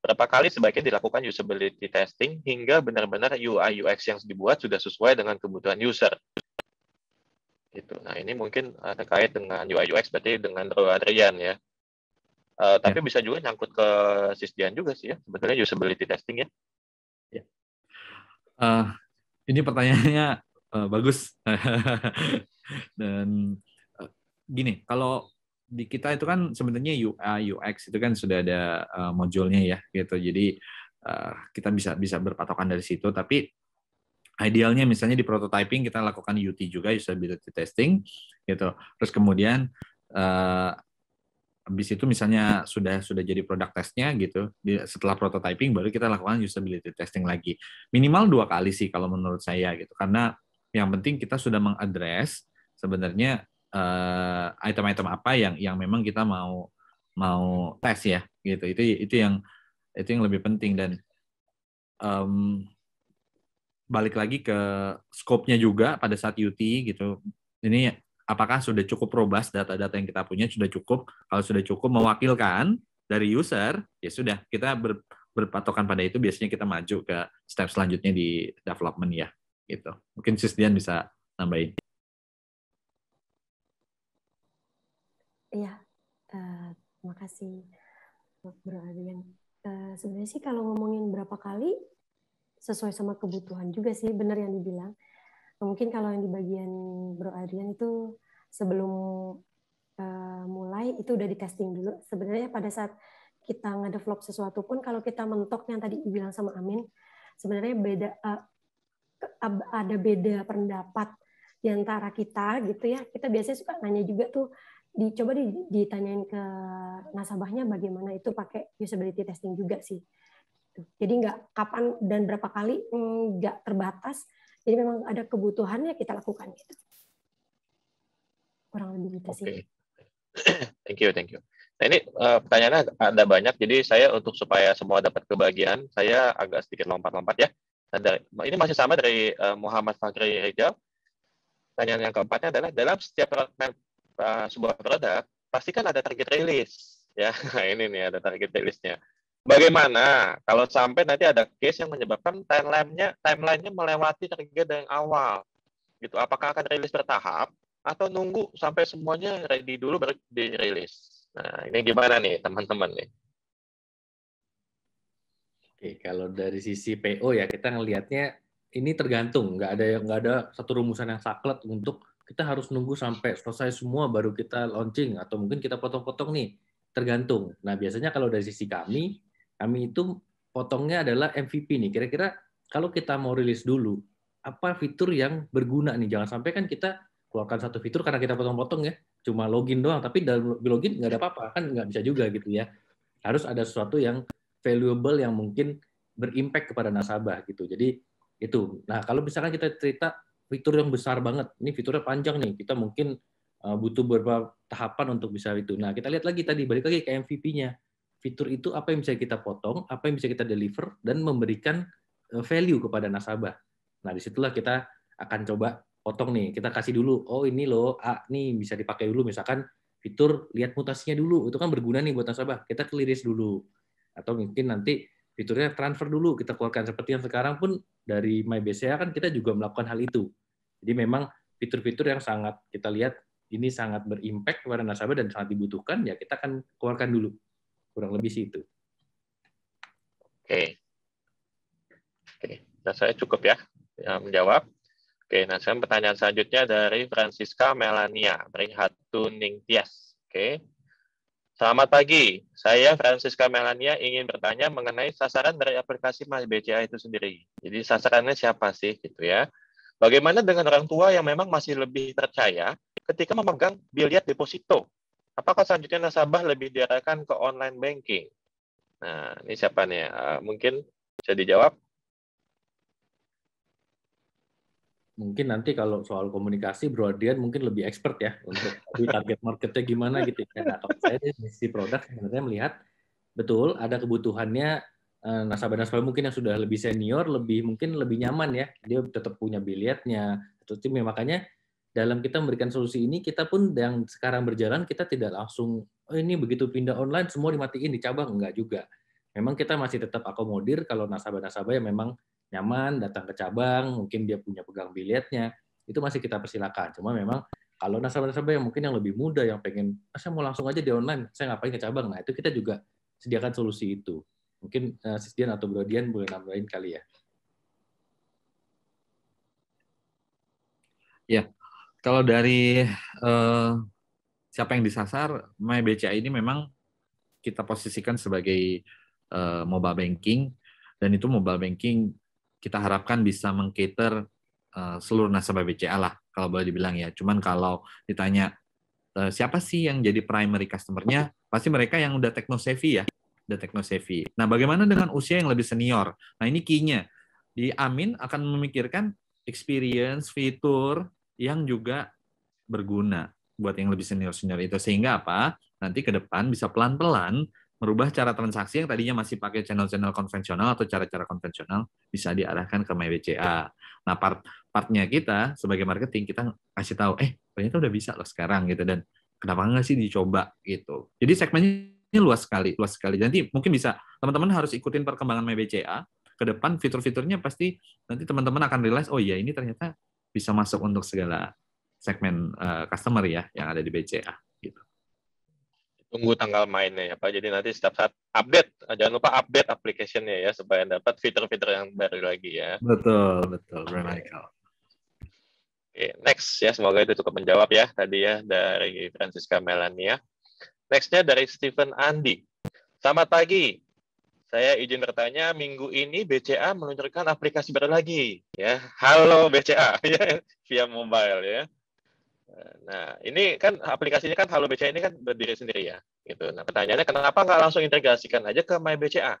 Berapa kali sebaiknya dilakukan usability testing hingga benar-benar UI UX yang dibuat sudah sesuai dengan kebutuhan user. Gitu. Nah, ini mungkin eh, terkait dengan UI UX berarti dengan Adrian ya. Uh, tapi ya. bisa juga nyangkut ke sisdian juga sih ya, sebetulnya usability testing ya. ya. Uh, ini pertanyaannya uh, bagus. Dan uh, gini, kalau di kita itu kan sebenarnya UI UX uh, itu kan sudah ada uh, modulnya ya gitu. Jadi uh, kita bisa bisa berpatokan dari situ tapi idealnya misalnya di prototyping kita lakukan UT juga usability testing gitu. Terus kemudian uh, habis itu misalnya sudah sudah jadi produk testnya gitu setelah prototyping baru kita lakukan usability testing lagi minimal dua kali sih kalau menurut saya gitu karena yang penting kita sudah mengadres sebenarnya Eh, item-item uh, apa yang yang memang kita mau mau tes ya gitu itu itu yang itu yang lebih penting dan um, balik lagi ke skopnya juga pada saat UT gitu ini apakah sudah cukup robust data-data yang kita punya sudah cukup kalau sudah cukup mewakilkan dari user ya sudah kita ber, berpatokan pada itu biasanya kita maju ke step selanjutnya di development ya gitu mungkin Sisdian bisa tambahin Makasih, Bro Adrian. Uh, eh, sebenarnya sih kalau ngomongin berapa kali, sesuai sama kebutuhan juga sih, benar yang dibilang. Nah, mungkin kalau yang di bagian Bro Adrian itu sebelum uh, mulai itu udah di testing dulu. Sebenarnya pada saat kita ngedevelop sesuatu pun kalau kita mentok yang tadi dibilang sama Amin, sebenarnya beda uh, ada beda pendapat di antara kita gitu ya. Kita biasanya suka nanya juga tuh dicoba di, ditanyain ke nasabahnya bagaimana itu pakai usability testing juga sih. Gitu. Jadi nggak kapan dan berapa kali nggak terbatas. Jadi memang ada kebutuhannya kita lakukan gitu. Kurang lebih gitu okay. sih. Thank you, thank you. Nah ini uh, pertanyaannya ada banyak, jadi saya untuk supaya semua dapat kebagian saya agak sedikit lompat-lompat ya. Nah, ini masih sama dari uh, Muhammad Fakri Rijal. Pertanyaan yang keempatnya adalah dalam setiap uh, sebuah produk, pasti kan ada target rilis. Ya, ini nih ada target rilisnya. Bagaimana kalau sampai nanti ada case yang menyebabkan timeline-nya timeline-nya melewati target yang awal? Gitu. Apakah akan rilis bertahap atau nunggu sampai semuanya ready dulu baru dirilis? Nah, ini gimana nih teman-teman nih? Oke, kalau dari sisi PO ya kita ngelihatnya ini tergantung, nggak ada nggak ada satu rumusan yang saklek untuk kita harus nunggu sampai selesai semua baru kita launching atau mungkin kita potong-potong nih tergantung. Nah biasanya kalau dari sisi kami, kami itu potongnya adalah MVP nih. Kira-kira kalau kita mau rilis dulu, apa fitur yang berguna nih? Jangan sampai kan kita keluarkan satu fitur karena kita potong-potong ya, cuma login doang. Tapi dalam login nggak ada apa-apa kan nggak bisa juga gitu ya. Harus ada sesuatu yang valuable yang mungkin berimpact kepada nasabah gitu. Jadi itu. Nah kalau misalkan kita cerita fitur yang besar banget. Ini fiturnya panjang nih. Kita mungkin eh, butuh beberapa tahapan untuk bisa itu. Nah, kita lihat lagi tadi balik lagi ke MVP-nya. Fitur itu apa yang bisa kita potong, apa yang bisa kita deliver dan memberikan eh, value kepada nasabah. Nah, disitulah kita akan coba potong nih. Kita kasih dulu, oh ini loh, A nih bisa dipakai dulu. Misalkan fitur lihat mutasinya dulu. Itu kan berguna nih buat nasabah. Kita keliris dulu. Atau mungkin nanti fiturnya transfer dulu. Kita keluarkan seperti yang sekarang pun dari MyBCA kan kita juga melakukan hal itu. Jadi memang fitur-fitur yang sangat kita lihat ini sangat berimpact kepada nasabah dan sangat dibutuhkan, ya kita akan keluarkan dulu. Kurang lebih sih itu. Oke. Oke, nah saya cukup ya, ya menjawab. Oke, nah saya pertanyaan selanjutnya dari Francisca Melania Berhatun Ningtyas. Oke. Selamat pagi, saya Francisca Melania ingin bertanya mengenai sasaran dari aplikasi Mas BCA itu sendiri. Jadi sasarannya siapa sih gitu ya? Bagaimana dengan orang tua yang memang masih lebih percaya ketika memegang biliar deposito? Apakah selanjutnya nasabah lebih diarahkan ke online banking? Nah, ini siapa nih? Eh, mungkin bisa dijawab. Mungkin nanti kalau soal komunikasi, Bro Adrian mungkin lebih expert ya untuk target marketnya gimana gitu. Nah, kalau saya dari sisi produk sebenarnya melihat betul ada kebutuhannya nasabah-nasabah eh, mungkin yang sudah lebih senior, lebih mungkin lebih nyaman ya, dia tetap punya bilietnya atau tim ya, makanya dalam kita memberikan solusi ini kita pun yang sekarang berjalan kita tidak langsung oh ini begitu pindah online semua dimatiin di cabang enggak juga. Memang kita masih tetap akomodir kalau nasabah-nasabah yang memang nyaman datang ke cabang, mungkin dia punya pegang bilietnya, itu masih kita persilakan. Cuma memang kalau nasabah-nasabah yang mungkin yang lebih muda yang pengen ah, saya mau langsung aja di online, saya ngapain ke cabang. Nah, itu kita juga sediakan solusi itu. Mungkin uh, eh, Sisdian atau Brodian boleh nambahin kali ya. Ya, kalau dari uh, siapa yang disasar, MyBCA ini memang kita posisikan sebagai uh, mobile banking dan itu mobile banking kita harapkan bisa mengcater uh, seluruh nasabah BCA lah kalau boleh dibilang ya. Cuman kalau ditanya uh, siapa sih yang jadi primary customer-nya, pasti mereka yang udah techno savvy ya. The Techno Savvy. Nah, bagaimana dengan usia yang lebih senior? Nah, ini key-nya. Di Amin akan memikirkan experience, fitur yang juga berguna buat yang lebih senior-senior itu. Sehingga apa? Nanti ke depan bisa pelan-pelan merubah cara transaksi yang tadinya masih pakai channel-channel konvensional atau cara-cara konvensional bisa diarahkan ke MyBCA. Nah, part partnya kita sebagai marketing kita kasih tahu, eh ternyata udah bisa loh sekarang gitu dan kenapa nggak sih dicoba gitu. Jadi segmennya ini luas sekali, luas sekali. Jadi mungkin bisa teman-teman harus ikutin perkembangan MBCA ke depan fitur-fiturnya pasti nanti teman-teman akan realize oh iya ini ternyata bisa masuk untuk segala segmen uh, customer ya yang ada di BCA gitu. Tunggu tanggal mainnya ya Pak. Jadi nanti setiap saat update, eh, jangan lupa update application ya supaya dapat fitur-fitur yang baru lagi ya. Betul, betul, Bro Michael. Oke, okay, next ya semoga itu cukup menjawab ya tadi ya dari Francisca Melania. Nextnya dari Stephen Andi. Selamat pagi. Saya izin bertanya, minggu ini BCA meluncurkan aplikasi baru lagi. ya. Halo BCA, ya, via mobile ya. Nah, ini kan aplikasinya kan Halo BCA ini kan berdiri sendiri ya. Gitu. Nah, pertanyaannya kenapa nggak langsung integrasikan aja ke My BCA?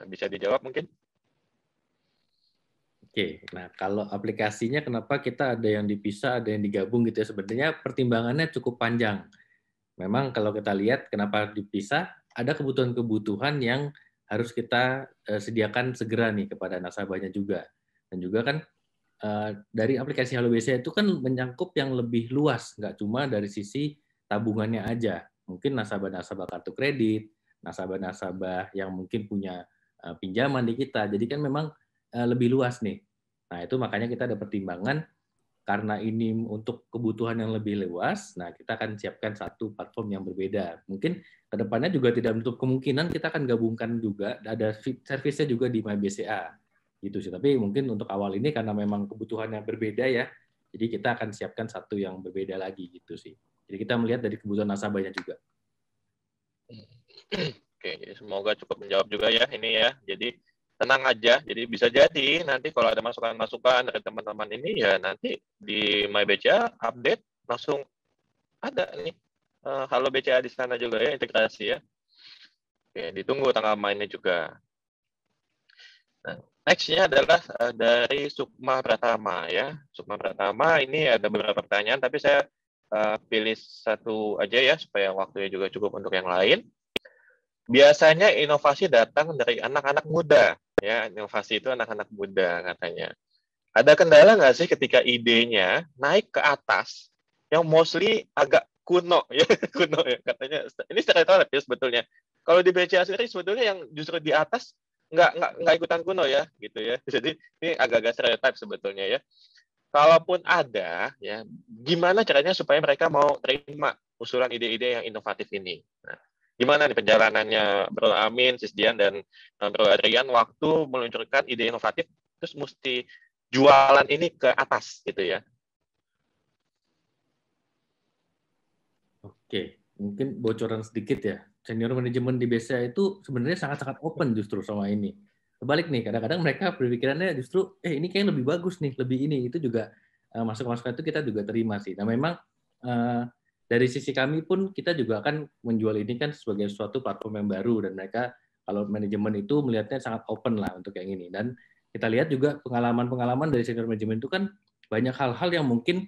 Nah, bisa dijawab mungkin? Oke, nah kalau aplikasinya kenapa kita ada yang dipisah, ada yang digabung gitu ya. Sebenarnya pertimbangannya cukup panjang memang kalau kita lihat kenapa dipisah, ada kebutuhan-kebutuhan yang harus kita eh, sediakan segera nih kepada nasabahnya juga. Dan juga kan eh, dari aplikasi Halo BCA itu kan menyangkup yang lebih luas, nggak cuma dari sisi tabungannya aja. Mungkin nasabah-nasabah kartu kredit, nasabah-nasabah yang mungkin punya eh, pinjaman di kita. Jadi kan memang lebih luas nih. Nah, itu makanya kita ada pertimbangan karena ini untuk kebutuhan yang lebih luas, nah kita akan siapkan satu platform yang berbeda. Mungkin kedepannya juga tidak menutup kemungkinan kita akan gabungkan juga ada servisnya juga di MyBCA gitu sih. Tapi mungkin untuk awal ini karena memang kebutuhannya berbeda ya, jadi kita akan siapkan satu yang berbeda lagi gitu sih. Jadi kita melihat dari kebutuhan nasabahnya juga. Hmm. Oke, semoga cukup menjawab juga ya ini ya. Jadi tenang aja. Jadi bisa jadi nanti kalau ada masukan-masukan dari teman-teman ini ya nanti di MyBCA update langsung ada nih. Eh, halo BCA di sana juga ya integrasi ya. Oke, ditunggu tanggal mainnya juga. Nah, nextnya adalah eh, dari Sukma Pratama ya. Sukma Pratama ini ada beberapa pertanyaan tapi saya eh, pilih satu aja ya supaya waktunya juga cukup untuk yang lain. Biasanya inovasi datang dari anak-anak muda ya inovasi itu anak-anak muda katanya. Ada kendala nggak sih ketika idenya naik ke atas yang mostly agak kuno ya kuno ya katanya ini stereotip ya sebetulnya. Kalau di BCA sendiri sebetulnya yang justru di atas nggak nggak nggak ikutan kuno ya gitu ya. Jadi ini agak-agak stereotip sebetulnya ya. Kalaupun ada ya gimana caranya supaya mereka mau terima usulan ide-ide yang inovatif ini. Nah, gimana nih perjalanannya Bro Amin, Sisdian dan eh, Bro Adrian waktu meluncurkan ide inovatif terus mesti jualan ini ke atas gitu ya. Oke, mungkin bocoran sedikit ya. Senior manajemen di BCA itu sebenarnya sangat-sangat open justru sama ini. Kebalik nih, kadang-kadang mereka berpikirannya justru, eh ini kayaknya lebih bagus nih, lebih ini. Itu juga masuk eh, masuk itu kita juga terima sih. Nah memang uh, dari sisi kami pun kita juga akan menjual ini kan sebagai suatu platform yang baru dan mereka kalau manajemen itu melihatnya sangat open lah untuk yang ini dan kita lihat juga pengalaman-pengalaman dari senior manajemen itu kan banyak hal-hal yang mungkin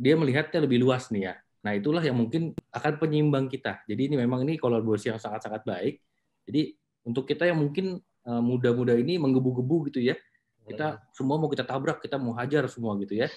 dia melihatnya lebih luas nih ya. Nah, itulah yang mungkin akan penyimbang kita. Jadi ini memang ini kolaborasi yang sangat-sangat baik. Jadi untuk kita yang mungkin eh, muda-muda ini menggebu-gebu gitu ya, kita iya. semua mau kita tabrak, kita mau hajar semua gitu ya.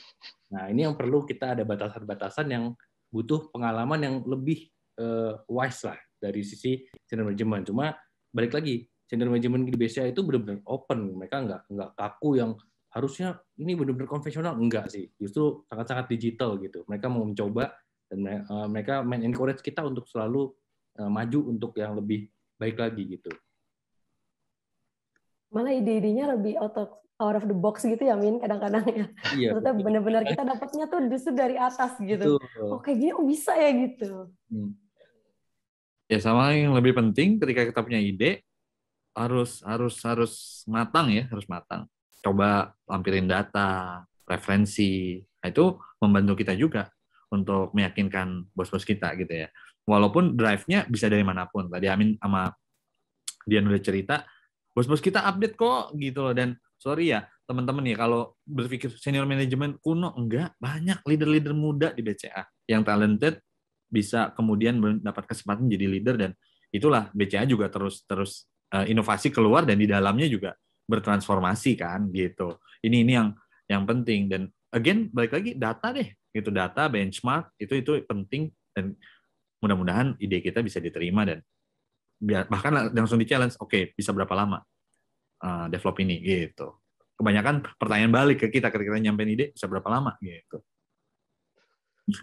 Nah, ini yang perlu kita ada batasan-batasan yang butuh pengalaman yang lebih uh, wise lah dari sisi senior management. Cuma balik lagi senior management di BCA itu benar-benar open, mereka nggak nggak kaku yang harusnya ini benar-benar konvensional enggak sih, justru sangat-sangat digital gitu. Mereka mau mencoba dan eh, mereka main encourage kita untuk selalu eh, maju untuk yang lebih baik lagi gitu. Malah ide-idenya lebih otot out of the box gitu ya Min kadang-kadang ya. Iya, Maksudnya benar-benar kan kita dapatnya tuh justru dari atas gitu. Betul. Oh kayak gini oh bisa ya gitu. Hmm. Ya sama yang lebih penting ketika kita punya ide harus harus harus matang ya harus matang. Coba lampirin data, referensi. Nah, itu membantu kita juga untuk meyakinkan bos-bos kita gitu ya. Walaupun drive-nya bisa dari manapun. Tadi Amin sama dia udah cerita bos-bos kita update kok gitu loh dan sorry ya teman-teman ya kalau berpikir senior manajemen kuno enggak banyak leader-leader muda di BCA yang talented bisa kemudian mendapat kesempatan jadi leader dan itulah BCA juga terus terus eh, inovasi keluar dan di dalamnya juga bertransformasi kan gitu ini ini yang yang penting dan again balik lagi data deh gitu data benchmark itu itu penting dan mudah-mudahan ide kita bisa diterima dan bahkan langsung di challenge oke okay, bisa berapa lama uh, develop ini gitu kebanyakan pertanyaan balik ke kita ketika kita nyampein ide bisa berapa lama gitu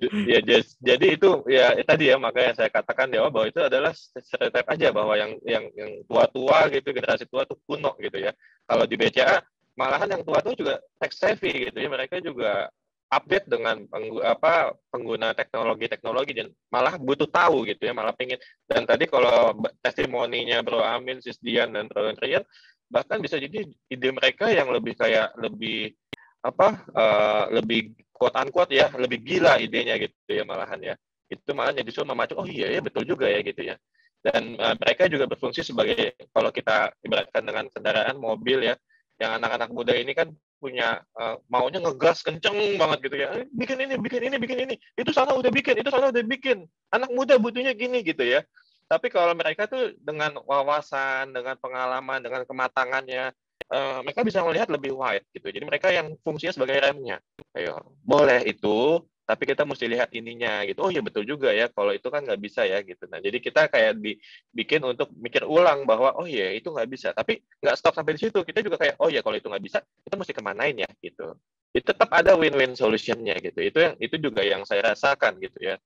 ya, ya jadi itu ya, ya tadi ya makanya saya katakan ya bahwa itu adalah stereotip aja bahwa yang yang yang tua-tua gitu generasi tua tuh kuno gitu ya kalau di BCA malahan yang tua tuh juga tech savvy gitu ya mereka juga update dengan pengguna, apa pengguna teknologi-teknologi dan malah butuh tahu gitu ya, malah pengen. Dan tadi kalau testimoninya Bro Amin, Sisdian dan Bro Andrian bahkan bisa jadi ide mereka yang lebih kayak lebih apa uh, lebih kuat unquote ya lebih gila idenya gitu ya malahan ya itu malah jadi semua memacu oh iya ya betul juga ya gitu ya dan uh, mereka juga berfungsi sebagai kalau kita ibaratkan dengan kendaraan mobil ya yang anak-anak muda ini kan punya uh, maunya ngegas kenceng banget gitu ya eh, bikin ini bikin ini bikin ini itu sana udah bikin itu sana udah bikin anak muda butuhnya gini gitu ya tapi kalau mereka tuh dengan wawasan dengan pengalaman dengan kematangannya uh, mereka bisa melihat lebih wide gitu jadi mereka yang fungsinya sebagai remnya ayo boleh itu tapi kita mesti lihat ininya gitu oh ya betul juga ya kalau itu kan nggak bisa ya gitu nah jadi kita kayak dibikin untuk mikir ulang bahwa oh ya itu nggak bisa tapi nggak stop sampai di situ kita juga kayak oh ya kalau itu nggak bisa kita mesti kemanain ya gitu itu tetap ada win-win solutionnya gitu itu yang itu juga yang saya rasakan gitu ya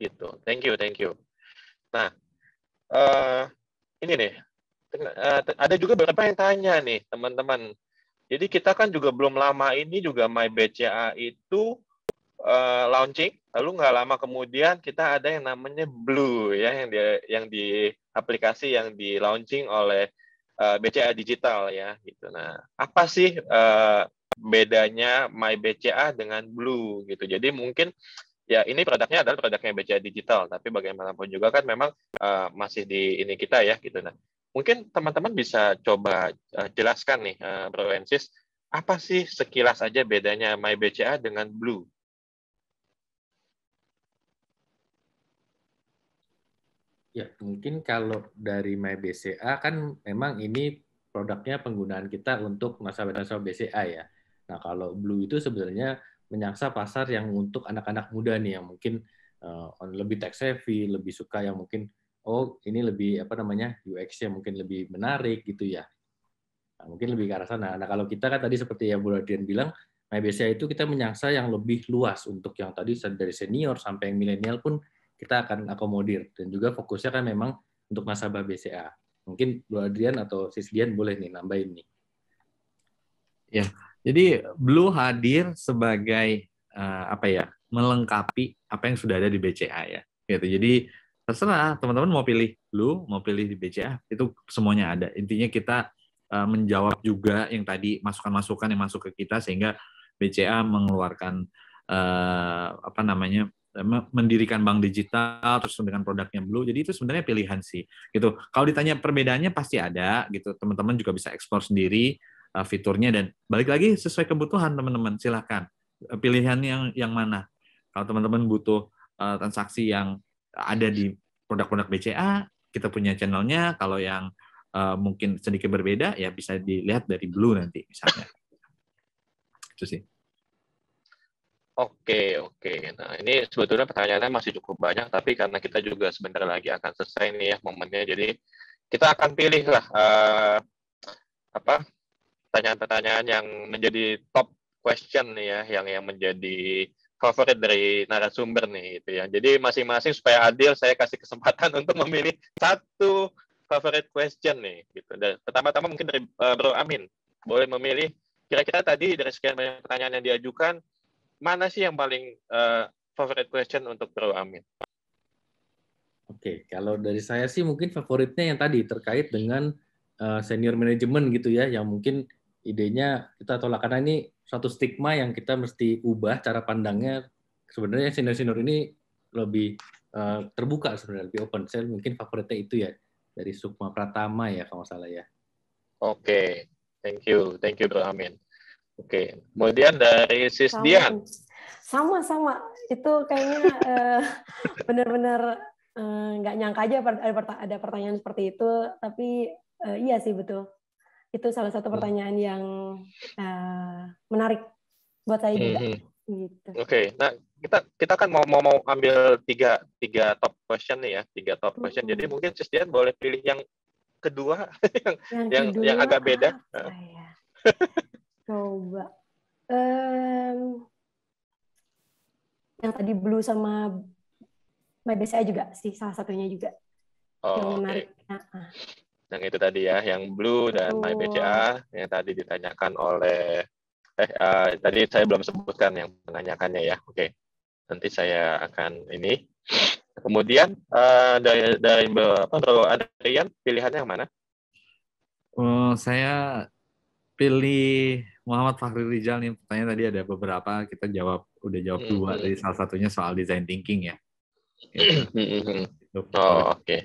gitu thank you thank you nah uh, ini nih eh, ada juga beberapa yang tanya nih teman-teman jadi kita kan juga belum lama ini juga my BCA itu uh, launching, lalu nggak lama kemudian kita ada yang namanya Blue ya yang di yang di aplikasi yang di launching oleh uh, eh, BCA Digital ya gitu. Nah, apa sih uh, bedanya My BCA dengan Blue gitu. Jadi mungkin ya ini produknya adalah produknya BCA Digital, tapi bagaimanapun juga kan memang uh, masih di ini kita ya gitu. Nah, mungkin teman-teman bisa coba uh, jelaskan nih uh, Bro Ensis apa sih sekilas aja bedanya My BCA dengan Blue? Ya, mungkin kalau dari MyBCA kan memang ini produknya penggunaan kita untuk masa nasabah BCA ya. Nah, kalau Blue itu sebenarnya menyangsa pasar yang untuk anak-anak muda nih yang mungkin uh, lebih tech savvy, lebih suka yang mungkin oh ini lebih apa namanya UX-nya mungkin lebih menarik gitu ya. Nah, mungkin lebih ke arah sana. Nah, kalau kita kan tadi seperti yang Bu Radian bilang, MyBCA itu kita menyangsa yang lebih luas untuk yang tadi dari senior sampai yang milenial pun kita akan akomodir dan juga fokusnya kan memang untuk nasabah BCA. Mungkin Bu Adrian atau Sis Dian boleh nih nambahin nih. Ya, jadi Blue hadir sebagai uh, apa ya? melengkapi apa yang sudah ada di BCA ya. Gitu. Jadi terserah teman-teman mau pilih Blue, mau pilih di BCA, itu semuanya ada. Intinya kita uh, menjawab juga yang tadi masukan-masukan yang masuk ke kita sehingga BCA mengeluarkan uh, apa namanya mendirikan bank digital terus dengan produknya Blue. Jadi itu sebenarnya pilihan sih. Gitu. Kalau ditanya perbedaannya pasti ada gitu. Teman-teman juga bisa explore sendiri uh, fiturnya dan balik lagi sesuai kebutuhan teman-teman. silahkan uh, pilihan yang yang mana. Kalau teman-teman butuh uh, transaksi yang ada di produk-produk BCA, kita punya channelnya. Kalau yang mungkin sedikit berbeda ya bisa dilihat dari Blue nanti misalnya. Itu sih. Oke, oke. Nah, ini sebetulnya pertanyaannya masih cukup banyak, tapi karena kita juga sebentar lagi akan selesai nih ya momennya, jadi kita akan pilih lah uh, apa pertanyaan-pertanyaan yang menjadi top question nih ya, yang yang menjadi favorit dari narasumber nih itu ya. Jadi masing-masing supaya adil, saya kasih kesempatan untuk memilih satu favorite question nih gitu. Dan pertama-tama mungkin dari uh, Bro Amin boleh memilih kira-kira tadi dari sekian banyak pertanyaan yang diajukan mana sih yang paling uh, favorite question untuk Bro Amin? Oke, okay, kalau dari saya sih mungkin favoritnya yang tadi terkait dengan uh, senior manajemen gitu ya, yang mungkin idenya kita tolak karena ini suatu stigma yang kita mesti ubah cara pandangnya. Sebenarnya senior-senior ini lebih uh, terbuka sebenarnya, lebih open. Saya mungkin favoritnya itu ya dari Sukma Pratama ya kalau salah ya. Oke, okay. thank you, thank you Bro Amin. Oke, kemudian dari Sis sama, Dian. Sama-sama, itu kayaknya eh, benar-benar eh, nggak nyangka aja ada pertanyaan seperti itu, tapi eh, iya sih betul. Itu salah satu hmm. pertanyaan yang menarik buat saya juga. Hmm, hmm. gitu. Oke, okay. nah kita kita kan mau mau, mau ambil tiga tiga top question nih ya, tiga top question. Jadi mungkin Sis Dian boleh pilih yang kedua yang yang, kedua, yang agak beda. Ya? coba um, yang tadi blue sama my BCA juga sih salah satunya juga oh, yang menarik okay. nah, ah. yang itu tadi ya yang blue dan oh. my BCA yang tadi ditanyakan oleh eh uh, tadi saya belum sebutkan yang menanyakannya ya oke okay. nanti saya akan ini kemudian uh, dari dari apa kalau Adrian pilihannya yang mana oh, saya pilih Muhammad Fahri Rizal nih pertanyaan tadi ada beberapa kita jawab udah jawab dua mm-hmm. tadi salah satunya soal design thinking ya. ya. oh oke okay. oke.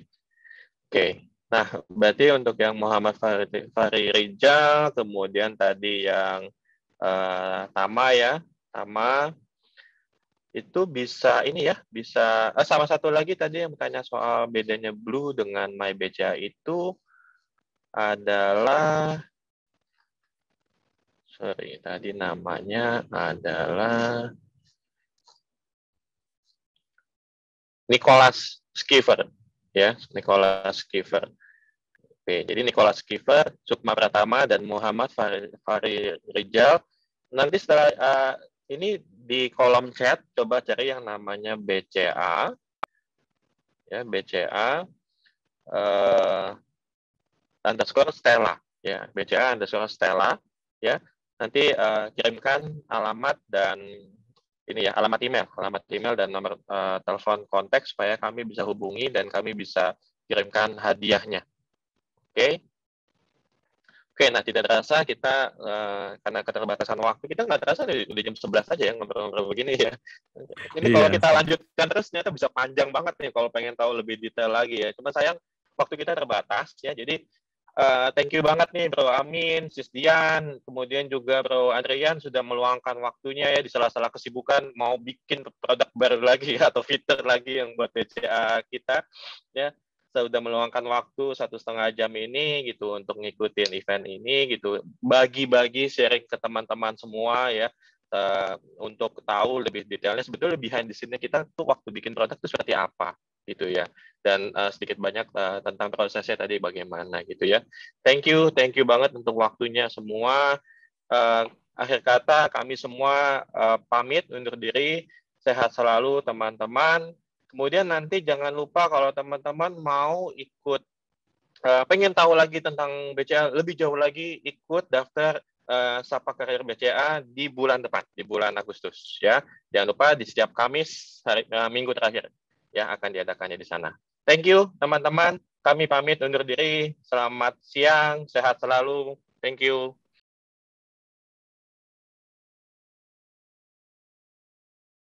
Okay. Nah berarti untuk yang Muhammad Fahri, Fahri Rizal kemudian tadi yang uh, Tama ya Tama itu bisa ini ya bisa eh, sama satu lagi tadi yang bertanya soal bedanya blue dengan my beja itu adalah sorry, tadi namanya adalah Nicholas Skiver, ya, Nicholas Skiver. Oke, jadi Nicholas Skiver, Sukma Pratama dan Muhammad Fahri Rijal. Nanti setelah uh, ini di kolom chat coba cari yang namanya BCA. Ya, BCA uh, eh, underscore Stella, ya, BCA underscore Stella, ya nanti uh, kirimkan alamat dan ini ya alamat email, alamat email dan nomor uh, telepon kontak supaya kami bisa hubungi dan kami bisa kirimkan hadiahnya. Oke. Okay? Oke, nah tidak terasa kita uh, karena keterbatasan waktu kita nggak terasa di di jam 11 aja yang ngobrol-ngobrol begini ya. Ini yeah. kalau iya. kita lanjutkan terus ternyata bisa panjang banget nih kalau pengen tahu lebih detail lagi ya. Cuma sayang waktu kita terbatas ya, jadi uh, thank you banget nih Bro Amin, Sis kemudian juga Bro Adrian sudah meluangkan waktunya ya di salah salah kesibukan mau bikin produk baru lagi atau fitur lagi yang buat BCA eh, kita ya sudah meluangkan waktu satu setengah jam ini gitu untuk ngikutin event ini gitu bagi-bagi sharing ke teman-teman semua ya uh, untuk tahu lebih detailnya sebetulnya behind the scene kita tuh waktu bikin produk itu seperti apa gitu ya dan uh, sedikit banyak uh, tentang prosesnya tadi bagaimana gitu ya. Thank you, thank you banget untuk waktunya semua. Uh, akhir kata kami semua uh, pamit undur diri. Sehat selalu teman-teman. Kemudian nanti jangan lupa kalau teman-teman mau ikut uh, pengen tahu lagi tentang BCA lebih jauh lagi ikut daftar uh, Sapa Karir BCA di bulan depan di bulan Agustus ya. Jangan lupa di setiap Kamis hari uh, minggu terakhir ya akan diadakannya di sana. Thank you teman-teman. Kami pamit undur diri. Selamat siang, sehat selalu. Thank you.